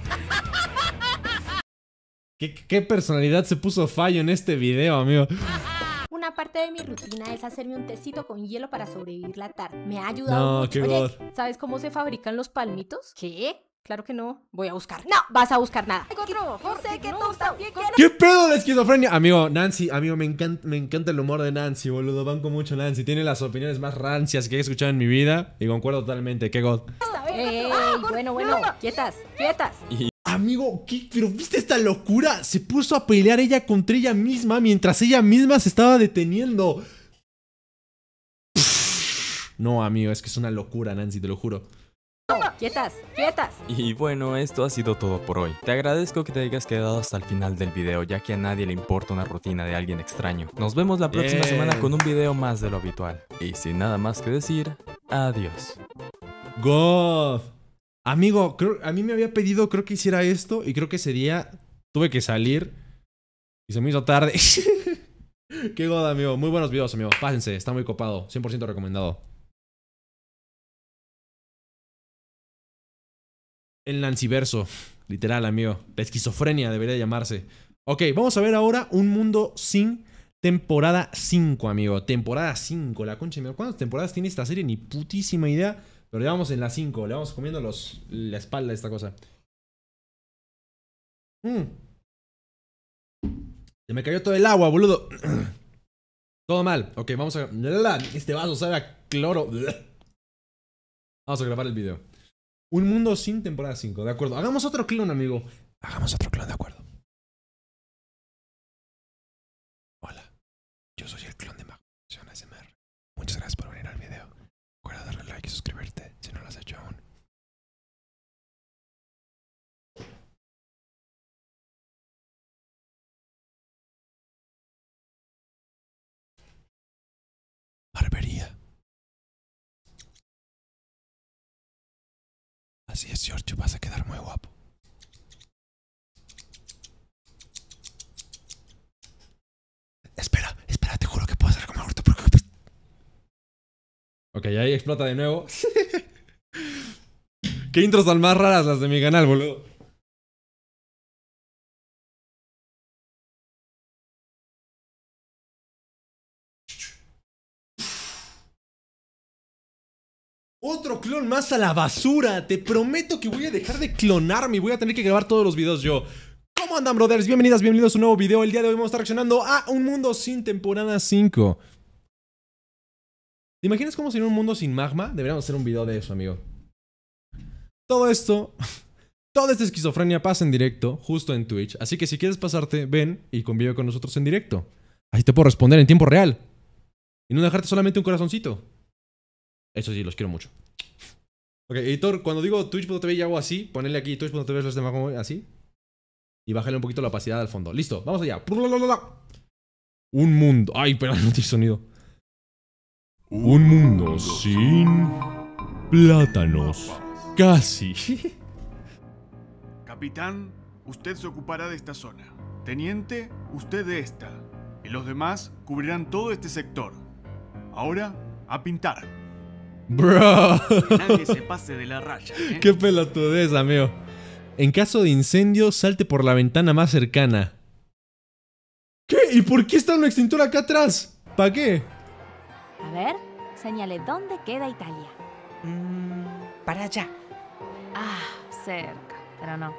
¿Qué, personalidad se puso fallo en este video, amigo? Una parte de mi rutina es hacerme un tecito con hielo para sobrevivir la tarde. Me ha ayudado mucho. Oye, ¿sabes cómo se fabrican los palmitos? ¿Qué? Claro que no. Voy a buscar. No, vas a buscar nada. ¿Qué, pedo de esquizofrenia? Amigo, Nancy, amigo, me encanta, me encanta el humor de Nancy, boludo. Banco mucho Nancy. Tiene las opiniones más rancias que he escuchado en mi vida. Y concuerdo totalmente. Qué god. Ah, bueno, bueno. Quietas, quietas. Amigo, ¿Pero viste esta locura? Se puso a pelear ella contra ella misma mientras ella misma se estaba deteniendo. No, amigo, es que es una locura, Nancy, te lo juro. ¡Quietas! ¡Quietas! Y bueno, esto ha sido todo por hoy. Te agradezco que te hayas quedado hasta el final del video, ya que a nadie le importa una rutina de alguien extraño. Nos vemos la próxima semana con un video más de lo habitual. Y sin nada más que decir, adiós. God. Amigo, a mí me había pedido, creo que hiciera esto, y creo que ese día tuve que salir y se me hizo tarde. Qué god, amigo. Muy buenos videos, amigo. Pásense, está muy copado. 100% recomendado. el lanciverso, literal, amigo. La esquizofrenia debería llamarse. Ok, vamos a ver ahora un mundo sin temporada 5, amigo. Temporada 5, la concha de ¿Cuántas temporadas tiene esta serie? Ni putísima idea. Pero ya vamos en la 5, le vamos comiendo los, la espalda a esta cosa. Mm. Se me cayó todo el agua, boludo. todo mal. Ok, vamos a... Este vaso sabe a cloro. vamos a grabar el video. Un mundo sin temporada 5, de acuerdo. Hagamos otro clon, amigo. Hagamos otro clon, de acuerdo. Hola, yo soy el clon de Magnuson SMR. Muchas gracias por venir al video. Recuerda darle like y suscribirte si no lo has hecho aún. Barbería. Si es, Giorgio, vas a quedar muy guapo. Espera, espera, te juro que puedo hacer como aborto porque... Ok, ahí explota de nuevo. Qué intros son más raras las de mi canal, boludo. clon más a la basura. Te prometo que voy a dejar de clonarme y voy a tener que grabar todos los videos yo. ¿Cómo andan, brothers? Bienvenidas, bienvenidos a un nuevo video. El día de hoy vamos a estar reaccionando a Un Mundo Sin Temporada 5. ¿Te imaginas cómo sería un mundo sin magma? Deberíamos hacer un video de eso, amigo. Todo esto, toda esta esquizofrenia pasa en directo, justo en Twitch. Así que si quieres pasarte, ven y convive con nosotros en directo. Así te puedo responder en tiempo real. Y no dejarte solamente un corazoncito. Eso sí, los quiero mucho. Ok, editor, cuando digo twitch.tv y hago así, ponerle aquí twitch.tv los demás como así. Y bájale un poquito la opacidad al fondo. Listo, vamos allá. Un mundo. Ay, pero no tiene sonido. Un mundo sin plátanos. Casi. Capitán, usted se ocupará de esta zona. Teniente, usted de esta. Y los demás cubrirán todo este sector. Ahora, a pintar. Bro. que se pase de la raya. ¿eh? Qué pelotudez, amigo. En caso de incendio, salte por la ventana más cercana. ¿Qué? ¿Y por qué está una extintor acá atrás? ¿Para qué? A ver, señale dónde queda Italia. Mm, para allá. Ah, cerca, pero no.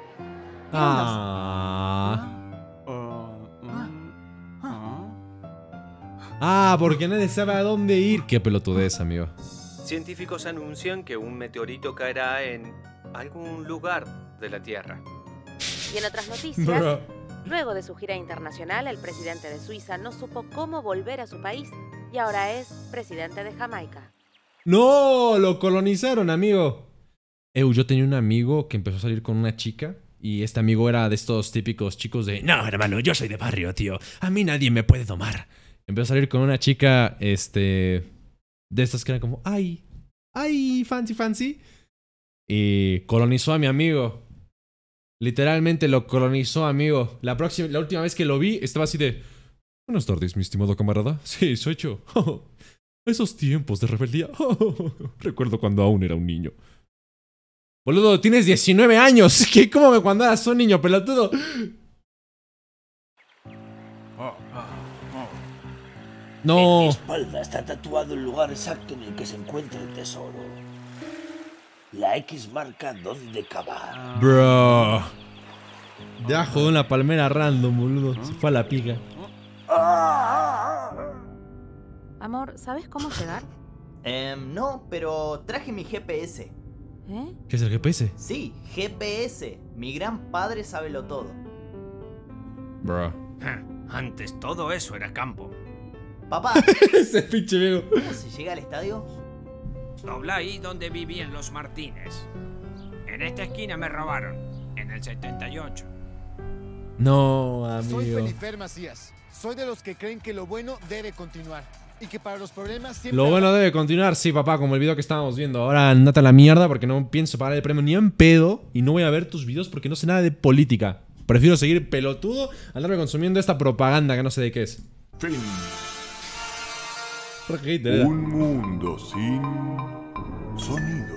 Ah. Ah. Oh, ah. Mm, ah. ah, porque nadie sabe a dónde ir. Qué pelotudez, amigo científicos anuncian que un meteorito caerá en algún lugar de la Tierra. Y en otras noticias, luego de su gira internacional, el presidente de Suiza no supo cómo volver a su país y ahora es presidente de Jamaica. No, lo colonizaron, amigo. Eu, yo tenía un amigo que empezó a salir con una chica y este amigo era de estos típicos chicos de, no, hermano, yo soy de barrio, tío. A mí nadie me puede domar. Empezó a salir con una chica, este, de estas que eran como, ay, ay, fancy, fancy. Y colonizó a mi amigo. Literalmente lo colonizó, amigo. La, próxima, la última vez que lo vi, estaba así de... Buenas tardes, mi estimado camarada. Sí, soy yo. esos tiempos de rebeldía. recuerdo cuando aún era un niño. Boludo, tienes 19 años. ¿Qué? ¿Cómo me cuando eras un niño, pelotudo? En mi espalda está tatuado el lugar exacto en el que se encuentra el tesoro. La X marca dónde cavar. Bro. Ya jodó una palmera random, boludo. Se fue a la pica. Amor, ¿sabes cómo llegar? Em, no, pero traje mi GPS. ¿Eh? ¿Qué es el GPS? Sí, GPS. Mi gran padre sabe lo todo. Bro. Ah, antes todo eso era campo. Papá. Ese pinche viejo. ¿Cómo se llega al estadio? Dobla ahí donde vivían los Martínez. En esta esquina me robaron, en el 78. No, amigo. Soy Felipe Macías. Soy de los que creen que lo bueno debe continuar. Y que para los problemas Lo bueno debe continuar, sí, papá, como el video que estábamos viendo. Ahora andate a la mierda porque no pienso pagar el premio ni en pedo. Y no voy a ver tus videos porque no sé nada de política. Prefiero seguir pelotudo andarme consumiendo esta propaganda que no sé de qué es. Un mundo sin sonido.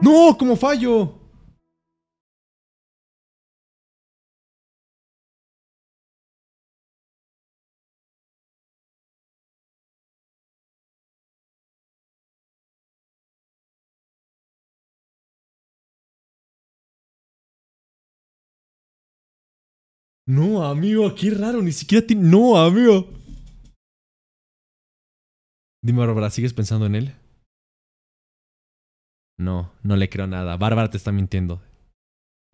¡No! ¡Cómo fallo! No, amigo, qué raro, ni siquiera tiene... No, amigo. Dime, Bárbara, ¿sigues pensando en él? No, no le creo nada. Bárbara te está mintiendo.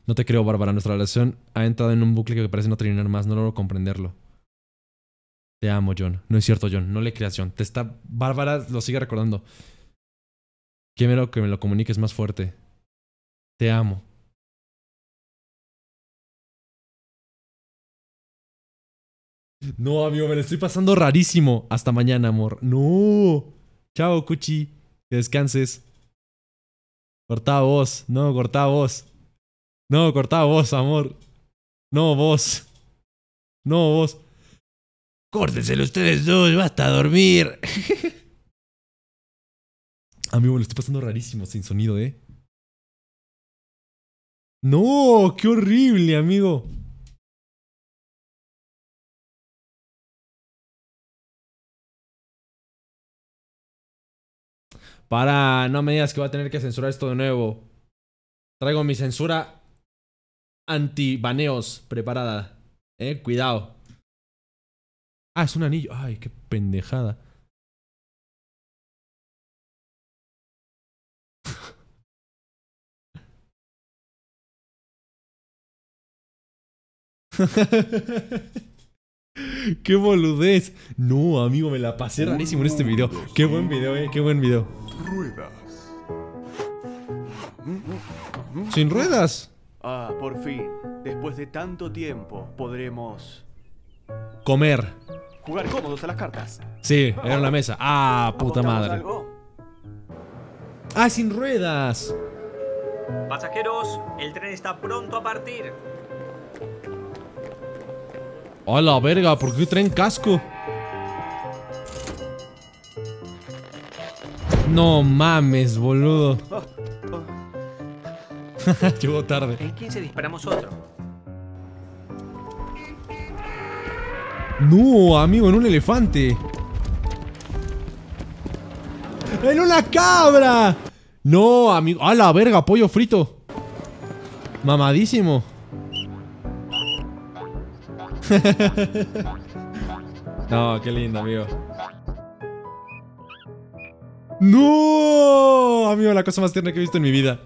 No te creo, Bárbara. Nuestra relación ha entrado en un bucle que parece no terminar más. No logro comprenderlo. Te amo, John. No es cierto, John. No le creas, John. Te está... Bárbara lo sigue recordando. Quiero que me lo comuniques más fuerte. Te amo. No, amigo, me lo estoy pasando rarísimo. Hasta mañana, amor. No. Chao, Cuchi. Que descanses. Cortá vos. No, corta vos. No, corta vos, amor. No, vos. No, vos. Córtenselo ustedes dos, basta dormir. Amigo, me lo estoy pasando rarísimo sin sonido, ¿eh? No, qué horrible, amigo. para, no me digas que voy a tener que censurar esto de nuevo. Traigo mi censura anti-baneos preparada. Eh, cuidado. Ah, es un anillo. Ay, qué pendejada. Qué boludez. No, amigo, me la pasé rarísimo en este video. Qué buen video, eh. Qué buen video ruedas. ¿Sin ruedas? Ah, por fin. Después de tanto tiempo podremos... Comer. Jugar cómodos a las cartas. Sí, era la mesa. Ah, puta madre. Ah, sin ruedas. Pasajeros, el tren está pronto a partir. A la verga, ¿por qué tren casco? No mames, boludo. Llegó tarde. 15 disparamos otro. No, amigo, en un elefante. ¡En una cabra! No, amigo. ¡A la verga! Pollo frito. Mamadísimo. no, qué lindo, amigo. ¡No! Amigo, la cosa más tierna que he visto en mi vida.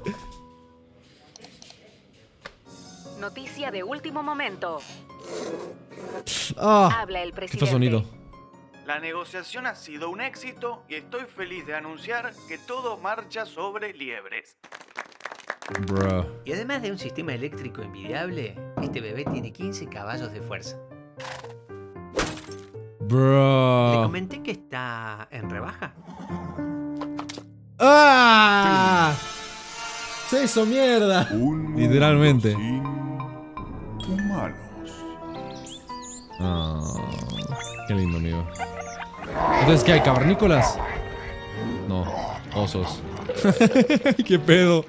Noticia de último momento. Ah, Habla el presidente. ¿Qué sonido? La negociación ha sido un éxito y estoy feliz de anunciar que todo marcha sobre liebres. Bro. Y además de un sistema eléctrico envidiable, este bebé tiene 15 caballos de fuerza. Bro. Le comenté que está en rebaja. ¡Ah! Se hizo mierda. Literalmente. Ah, qué lindo, amigo. Entonces, ¿qué hay? ¿Cavernícolas? No, osos. qué pedo.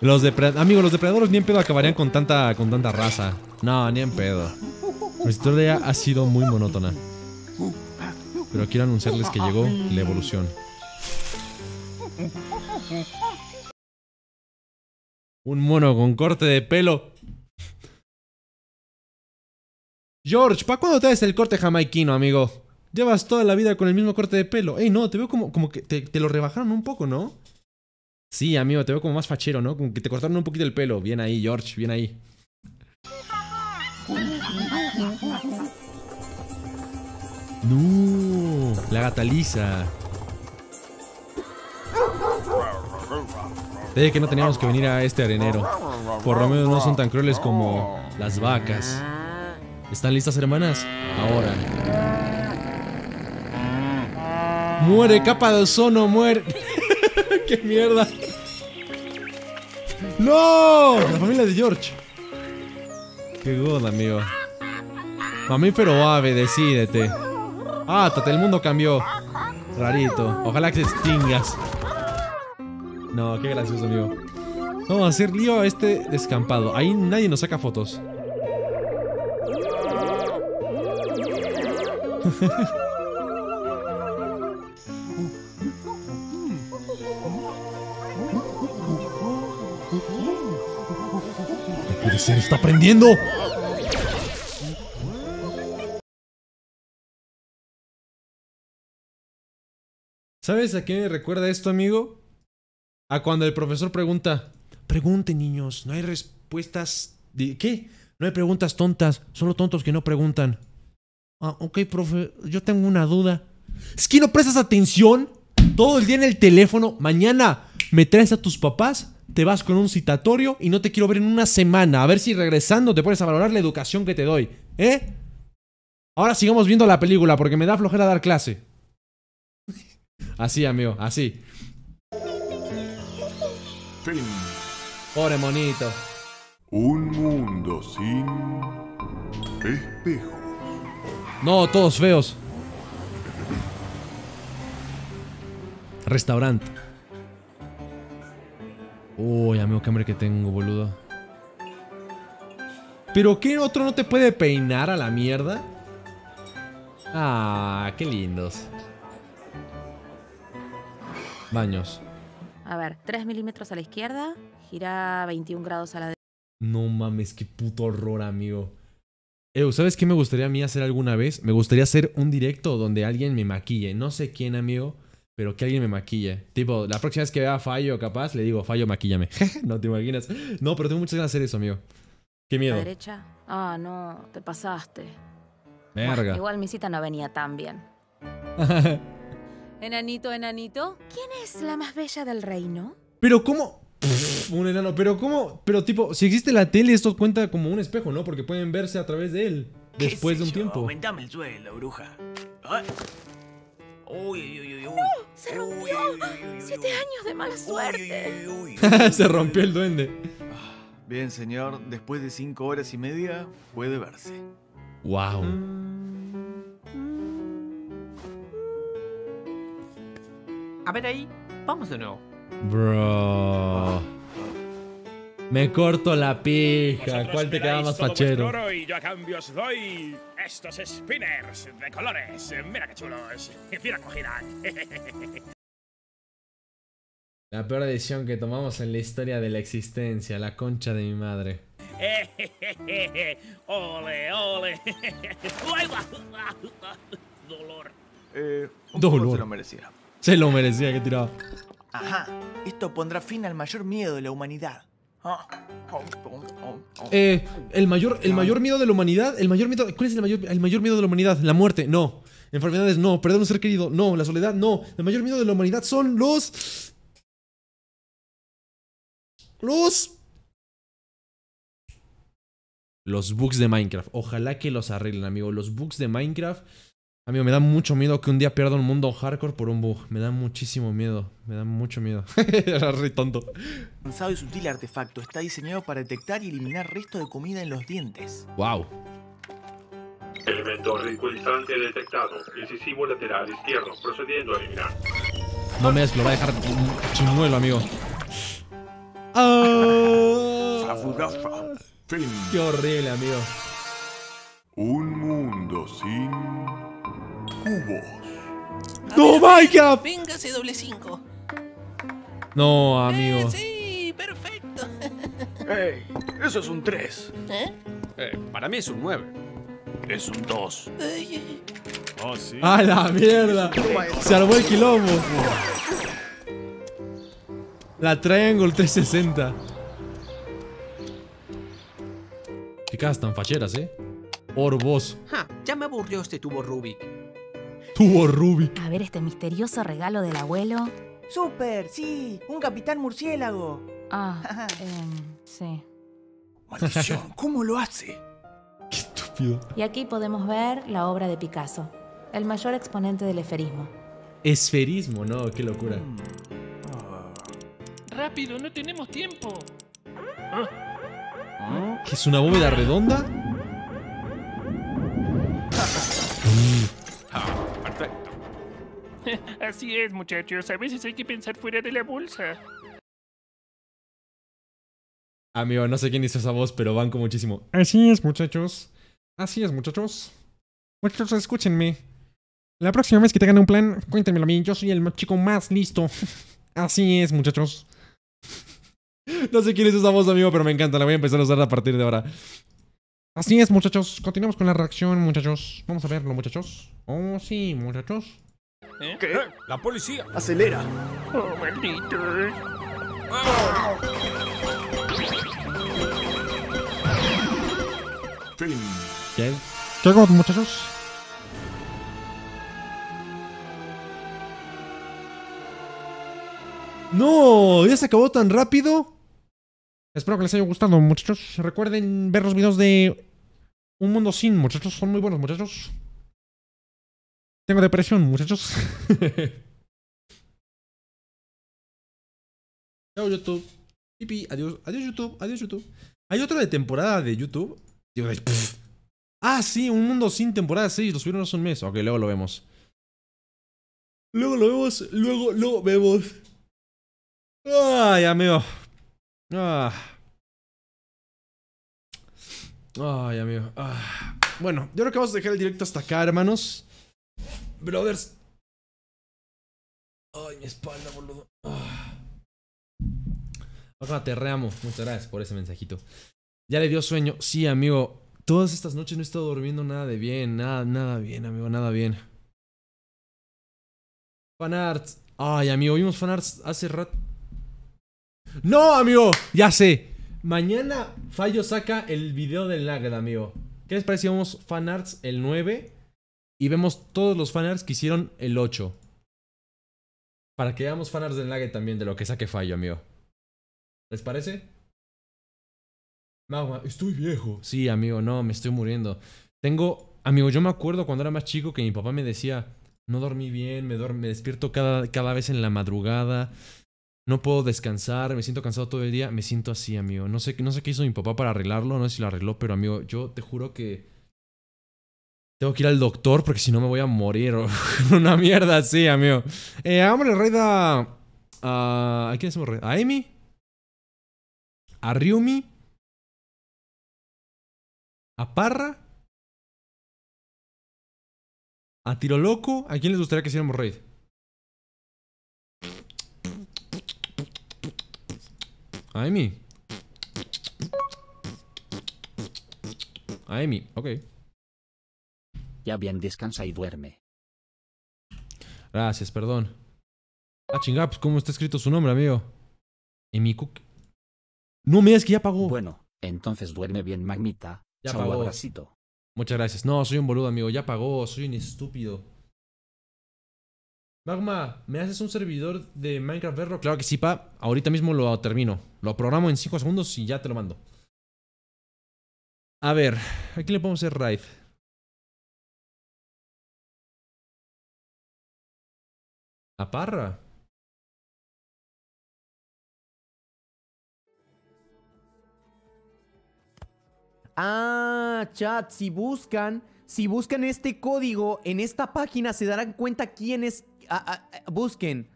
Los depredadores. Amigo, los depredadores ni en pedo acabarían con tanta, con tanta raza. No, ni en pedo. La historia ha sido muy monótona. Pero quiero anunciarles que llegó la evolución. Un mono con corte de pelo. George, ¿para cuándo te haces el corte jamaiquino, amigo? Llevas toda la vida con el mismo corte de pelo. Ey, no, te veo como, como que te, lo rebajaron un poco, ¿no? Sí, amigo, te veo como más fachero, ¿no? Como que te cortaron un poquito el pelo. Bien ahí, George, bien ahí. No, la gata lisa. De que no teníamos que venir a este arenero. Por lo menos no son tan crueles como las vacas. ¿Están listas, hermanas? Ahora. Muere, capa de ozono, muere. ¡Qué mierda! ¡No! La familia de George. ¡Qué god, amigo! Mamífero ave, decídete. Ah, todo el mundo cambió. Rarito. Ojalá que se extingas. No, qué gracioso, amigo. Vamos a hacer lío a este descampado. Ahí nadie nos saca fotos. puede ser? ¡Está prendiendo! ¿Sabes a qué me recuerda esto, amigo? a cuando el profesor pregunta, Pregunte, niños, no hay respuestas... ¿Qué? No hay preguntas tontas, solo tontos que no preguntan. Ah, ok, profe, yo tengo una duda. Es que no prestas atención todo el día en el teléfono. Mañana me traes a tus papás, te vas con un citatorio y no te quiero ver en una semana. A ver si regresando te pones a valorar la educación que te doy. ¿Eh? Ahora sigamos viendo la película porque me da flojera dar clase. Así, amigo, así. Pobre monito. Un mundo sin espejos. No, todos feos. Restaurante. Uy, amigo, qué hambre que tengo, boludo. ¿Pero qué otro no te puede peinar a la mierda? Ah, qué lindos. Baños. A ver, 3 milímetros a la izquierda, Gira 21 grados a la derecha. No mames, qué puto horror, amigo. eh ¿sabes qué me gustaría a mí hacer alguna vez? Me gustaría hacer un directo donde alguien me maquille. No sé quién, amigo, pero que alguien me maquille. Tipo, la próxima vez que vea a Fallo, capaz, le digo, Fallo, maquíllame. no te imaginas. No, pero tengo muchas ganas de hacer eso, amigo. Qué miedo. ¿A la derecha? Ah, no, te pasaste. igual mi cita no venía tan bien. enanito, enanito. ¿Quién es la más bella del reino? Pero, ¿cómo? un enano. Pero como, pero tipo, si existe la tele, esto cuenta como un espejo, ¿no? Porque pueden verse a través de él después de un tiempo. el bruja. se rompió. Siete años de mala suerte. se rompió el duende. Bien, señor. Después de cinco horas y media, puede verse. Wow. A ver ahí. Vamos de nuevo. Bro. Me corto la pija. ¿Cuál te queda más fachero? yo a cambio estos spinners de colores. Mira qué chulos. La peor decisión que tomamos en la historia de la existencia, la concha de mi madre. ole, ole. Dolor. Eh, Dolor. se lo merecía. Se lo merecía que tiraba. Ajá, esto pondrá fin al mayor miedo de la humanidad. eh, el mayor, el mayor miedo de la humanidad, el mayor miedo, ¿cuál es el mayor, miedo de la humanidad? La muerte, no. Enfermedades, no. Perder un ser querido, no. La soledad, no. El mayor miedo de la humanidad son los... Los... Los bugs de Minecraft. Ojalá que los arreglen, amigo. Los bugs de Minecraft Amigo, me da mucho miedo que un día pierda un mundo hardcore por un bug. Me da muchísimo miedo. Me da mucho miedo. Era re tonto. y sutil artefacto está diseñado para detectar y eliminar restos de comida en los dientes. ¡Wow! Elemento ridiculizante detectado. Incisivo lateral izquierdo. Procediendo a eliminar. No me lo va a dejar chinuelo, amigo. ¡Oh! ¡Qué horrible, amigo! Un mundo sin cubos. ¡No, doble 5. No, amigo. Eh, sí, perfecto. Ey, eso es un 3. ¿Eh? Eh, para mí es un 9. Es un 2. Oh, sí. ¡A la mierda! Se armó el quilombo. La Triangle 360. Chicas están facheras, ¿eh? Por vos. ya me aburrió este tubo Rubik tuvo A ver este misterioso regalo del abuelo. ¡Súper! ¡Sí! ¡Un capitán murciélago! Ah, eh, sí. ¡Maldición! ¿Cómo lo hace? ¡Qué estúpido! Y aquí podemos ver la obra de Picasso, el mayor exponente del esferismo. Esferismo, no, qué locura. Mm. Rápido, no tenemos tiempo. es una bóveda redonda? Así es, muchachos. A veces hay que pensar fuera de la bolsa. Amigo, no sé quién hizo esa voz, pero banco muchísimo. Así es, muchachos. Así es, muchachos. Muchachos, escúchenme. La próxima vez que tengan un plan, cuéntenmelo a mí. Yo soy el chico más listo. Así es, muchachos. No sé quién es esa voz, amigo, pero me encanta. La voy a empezar a usar a partir de ahora. Así es, muchachos. Continuamos con la reacción, muchachos. Vamos a verlo, muchachos. Oh, sí, muchachos. ¿Eh? ¿Qué? La policía. Acelera. Oh, maldito. ¿Qué? ¿Qué hago, muchachos? No, ya se acabó tan rápido. Espero que les haya gustado, muchachos. Recuerden ver los videos de Un Mundo Sin, muchachos. Son muy buenos, muchachos. Tengo depresión, muchachos. Chao, YouTube. adiós. Adiós, YouTube. Adiós, YouTube. Hay otro de temporada de YouTube. ah, sí, un mundo sin temporada Sí, Lo subieron hace un mes. Ok, luego lo vemos. Luego lo vemos. Luego lo vemos. Ay, amigo. Ah. Ay, amigo. Ah. Bueno, yo creo que vamos a dejar el directo hasta acá, hermanos. Brothers. Ay, mi espalda, boludo. Ah. te Muchas gracias por ese mensajito. Ya le dio sueño. Sí, amigo. Todas estas noches no he estado durmiendo nada de bien. Nada, nada bien, amigo. Nada bien. Fanarts. Ay, amigo. Vimos fanarts hace rato. ¡No, amigo! Ya sé. Mañana Fallo saca el video del lag, amigo. ¿Qué les parece vamos fanarts el 9? Y vemos todos los fanarts que hicieron el 8. Para que veamos fanarts del Nugget también, de lo que saque fallo, amigo. ¿Les parece? mawa estoy viejo. Sí, amigo, no, me estoy muriendo. Tengo, amigo, yo me acuerdo cuando era más chico que mi papá me decía, no dormí bien, me, despierto cada, cada vez en la madrugada, no puedo descansar, me siento cansado todo el día, me siento así, amigo. No sé, no sé qué hizo mi papá para arreglarlo, no sé si lo arregló, pero amigo, yo te juro que tengo que ir al doctor porque si no me voy a morir. Una mierda así, amigo. Eh, hagámosle raid a. ¿A quién hacemos raid? ¿A Amy? ¿A Ryumi? ¿A Parra? ¿A Tiro Loco? ¿A quién les gustaría que hiciéramos raid? ¿A Amy? A Amy, ok. Ya bien, descansa y duerme. Gracias, perdón. Ah, chingada, pues, cómo está escrito su nombre, amigo. ¿Y mi No me es que ya pagó. Bueno, entonces duerme bien, magmita. Ya pagó. Muchas gracias. No, soy un boludo, amigo. Ya pagó. Soy un estúpido. Magma, ¿me haces un servidor de Minecraft Verro? Claro que sí, pa. Ahorita mismo lo termino. Lo programo en 5 segundos y ya te lo mando. A ver, aquí le podemos hacer raid. A Parra. Ah, chat, si buscan, si buscan este código en esta página se darán cuenta quién es. Ah, ah, ah, busquen.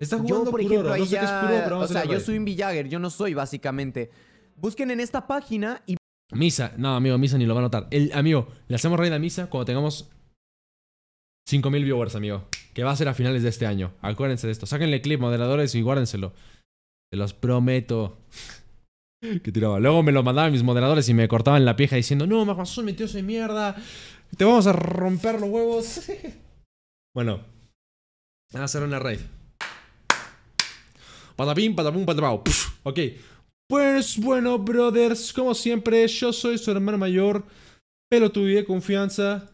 jugando yo, por ejemplo, o sea, yo soy un Villager, yo no soy básicamente. Busquen en esta página y Misa, no, amigo, Misa ni lo va a notar. El, amigo, le hacemos raid a Misa cuando tengamos 5000 viewers, amigo que va a ser a finales de este año. Acuérdense de esto. Sáquenle clip, moderadores, y guárdenselo. Te los prometo. que tiraba. Luego me lo mandaban mis moderadores y me cortaban la pieja diciendo, no, más son tío de mierda. Te vamos a romper los huevos. bueno. A hacer una raid. Patapim, patapum, patapau. Ok. Pues bueno, brothers, como siempre, yo soy su hermano mayor, Pero de confianza,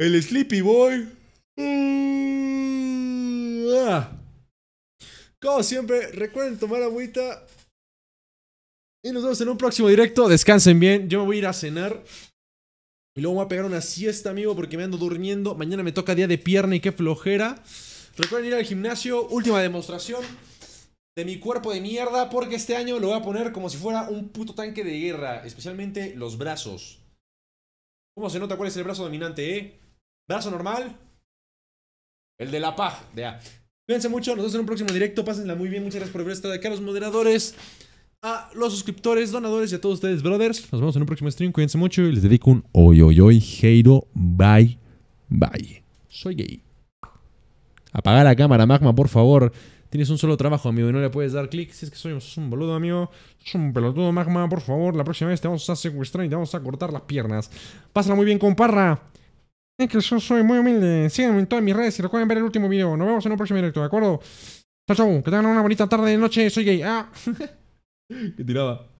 el Sleepy Boy. Mm, ah. Como siempre, recuerden tomar agüita. Y nos vemos en un próximo directo. Descansen bien. Yo me voy a ir a cenar. Y luego voy a pegar una siesta, amigo, porque me ando durmiendo. Mañana me toca día de pierna y qué flojera. Recuerden ir al gimnasio. Última demostración de mi cuerpo de mierda, porque este año lo voy a poner como si fuera un puto tanque de guerra. Especialmente los brazos. ¿Cómo se nota cuál es el brazo dominante, eh? Brazo normal, el de la paja. Ya. Cuídense mucho. Nos vemos en un próximo directo. Pásenla muy bien. Muchas gracias por haber estado acá. Los moderadores, a los suscriptores, donadores y a todos ustedes, brothers. Nos vemos en un próximo stream. Cuídense mucho. Y les dedico un hoy, hoy, hoy. Heiro. Bye. Bye. Soy gay. Apaga la cámara, Magma, por favor. Tienes un solo trabajo, amigo, y no le puedes dar clic. Si es que soy un boludo, amigo. Sos un pelotudo, Magma, por favor. La próxima vez te vamos a secuestrar y te vamos a cortar las piernas. Pásala muy bien, comparra. Es que yo soy muy humilde. Síganme en todas mis redes y recuerden ver el último video. Nos vemos en un próximo directo, ¿de acuerdo? Chao, Que tengan una bonita tarde, noche. Soy gay. Ah. que tiraba.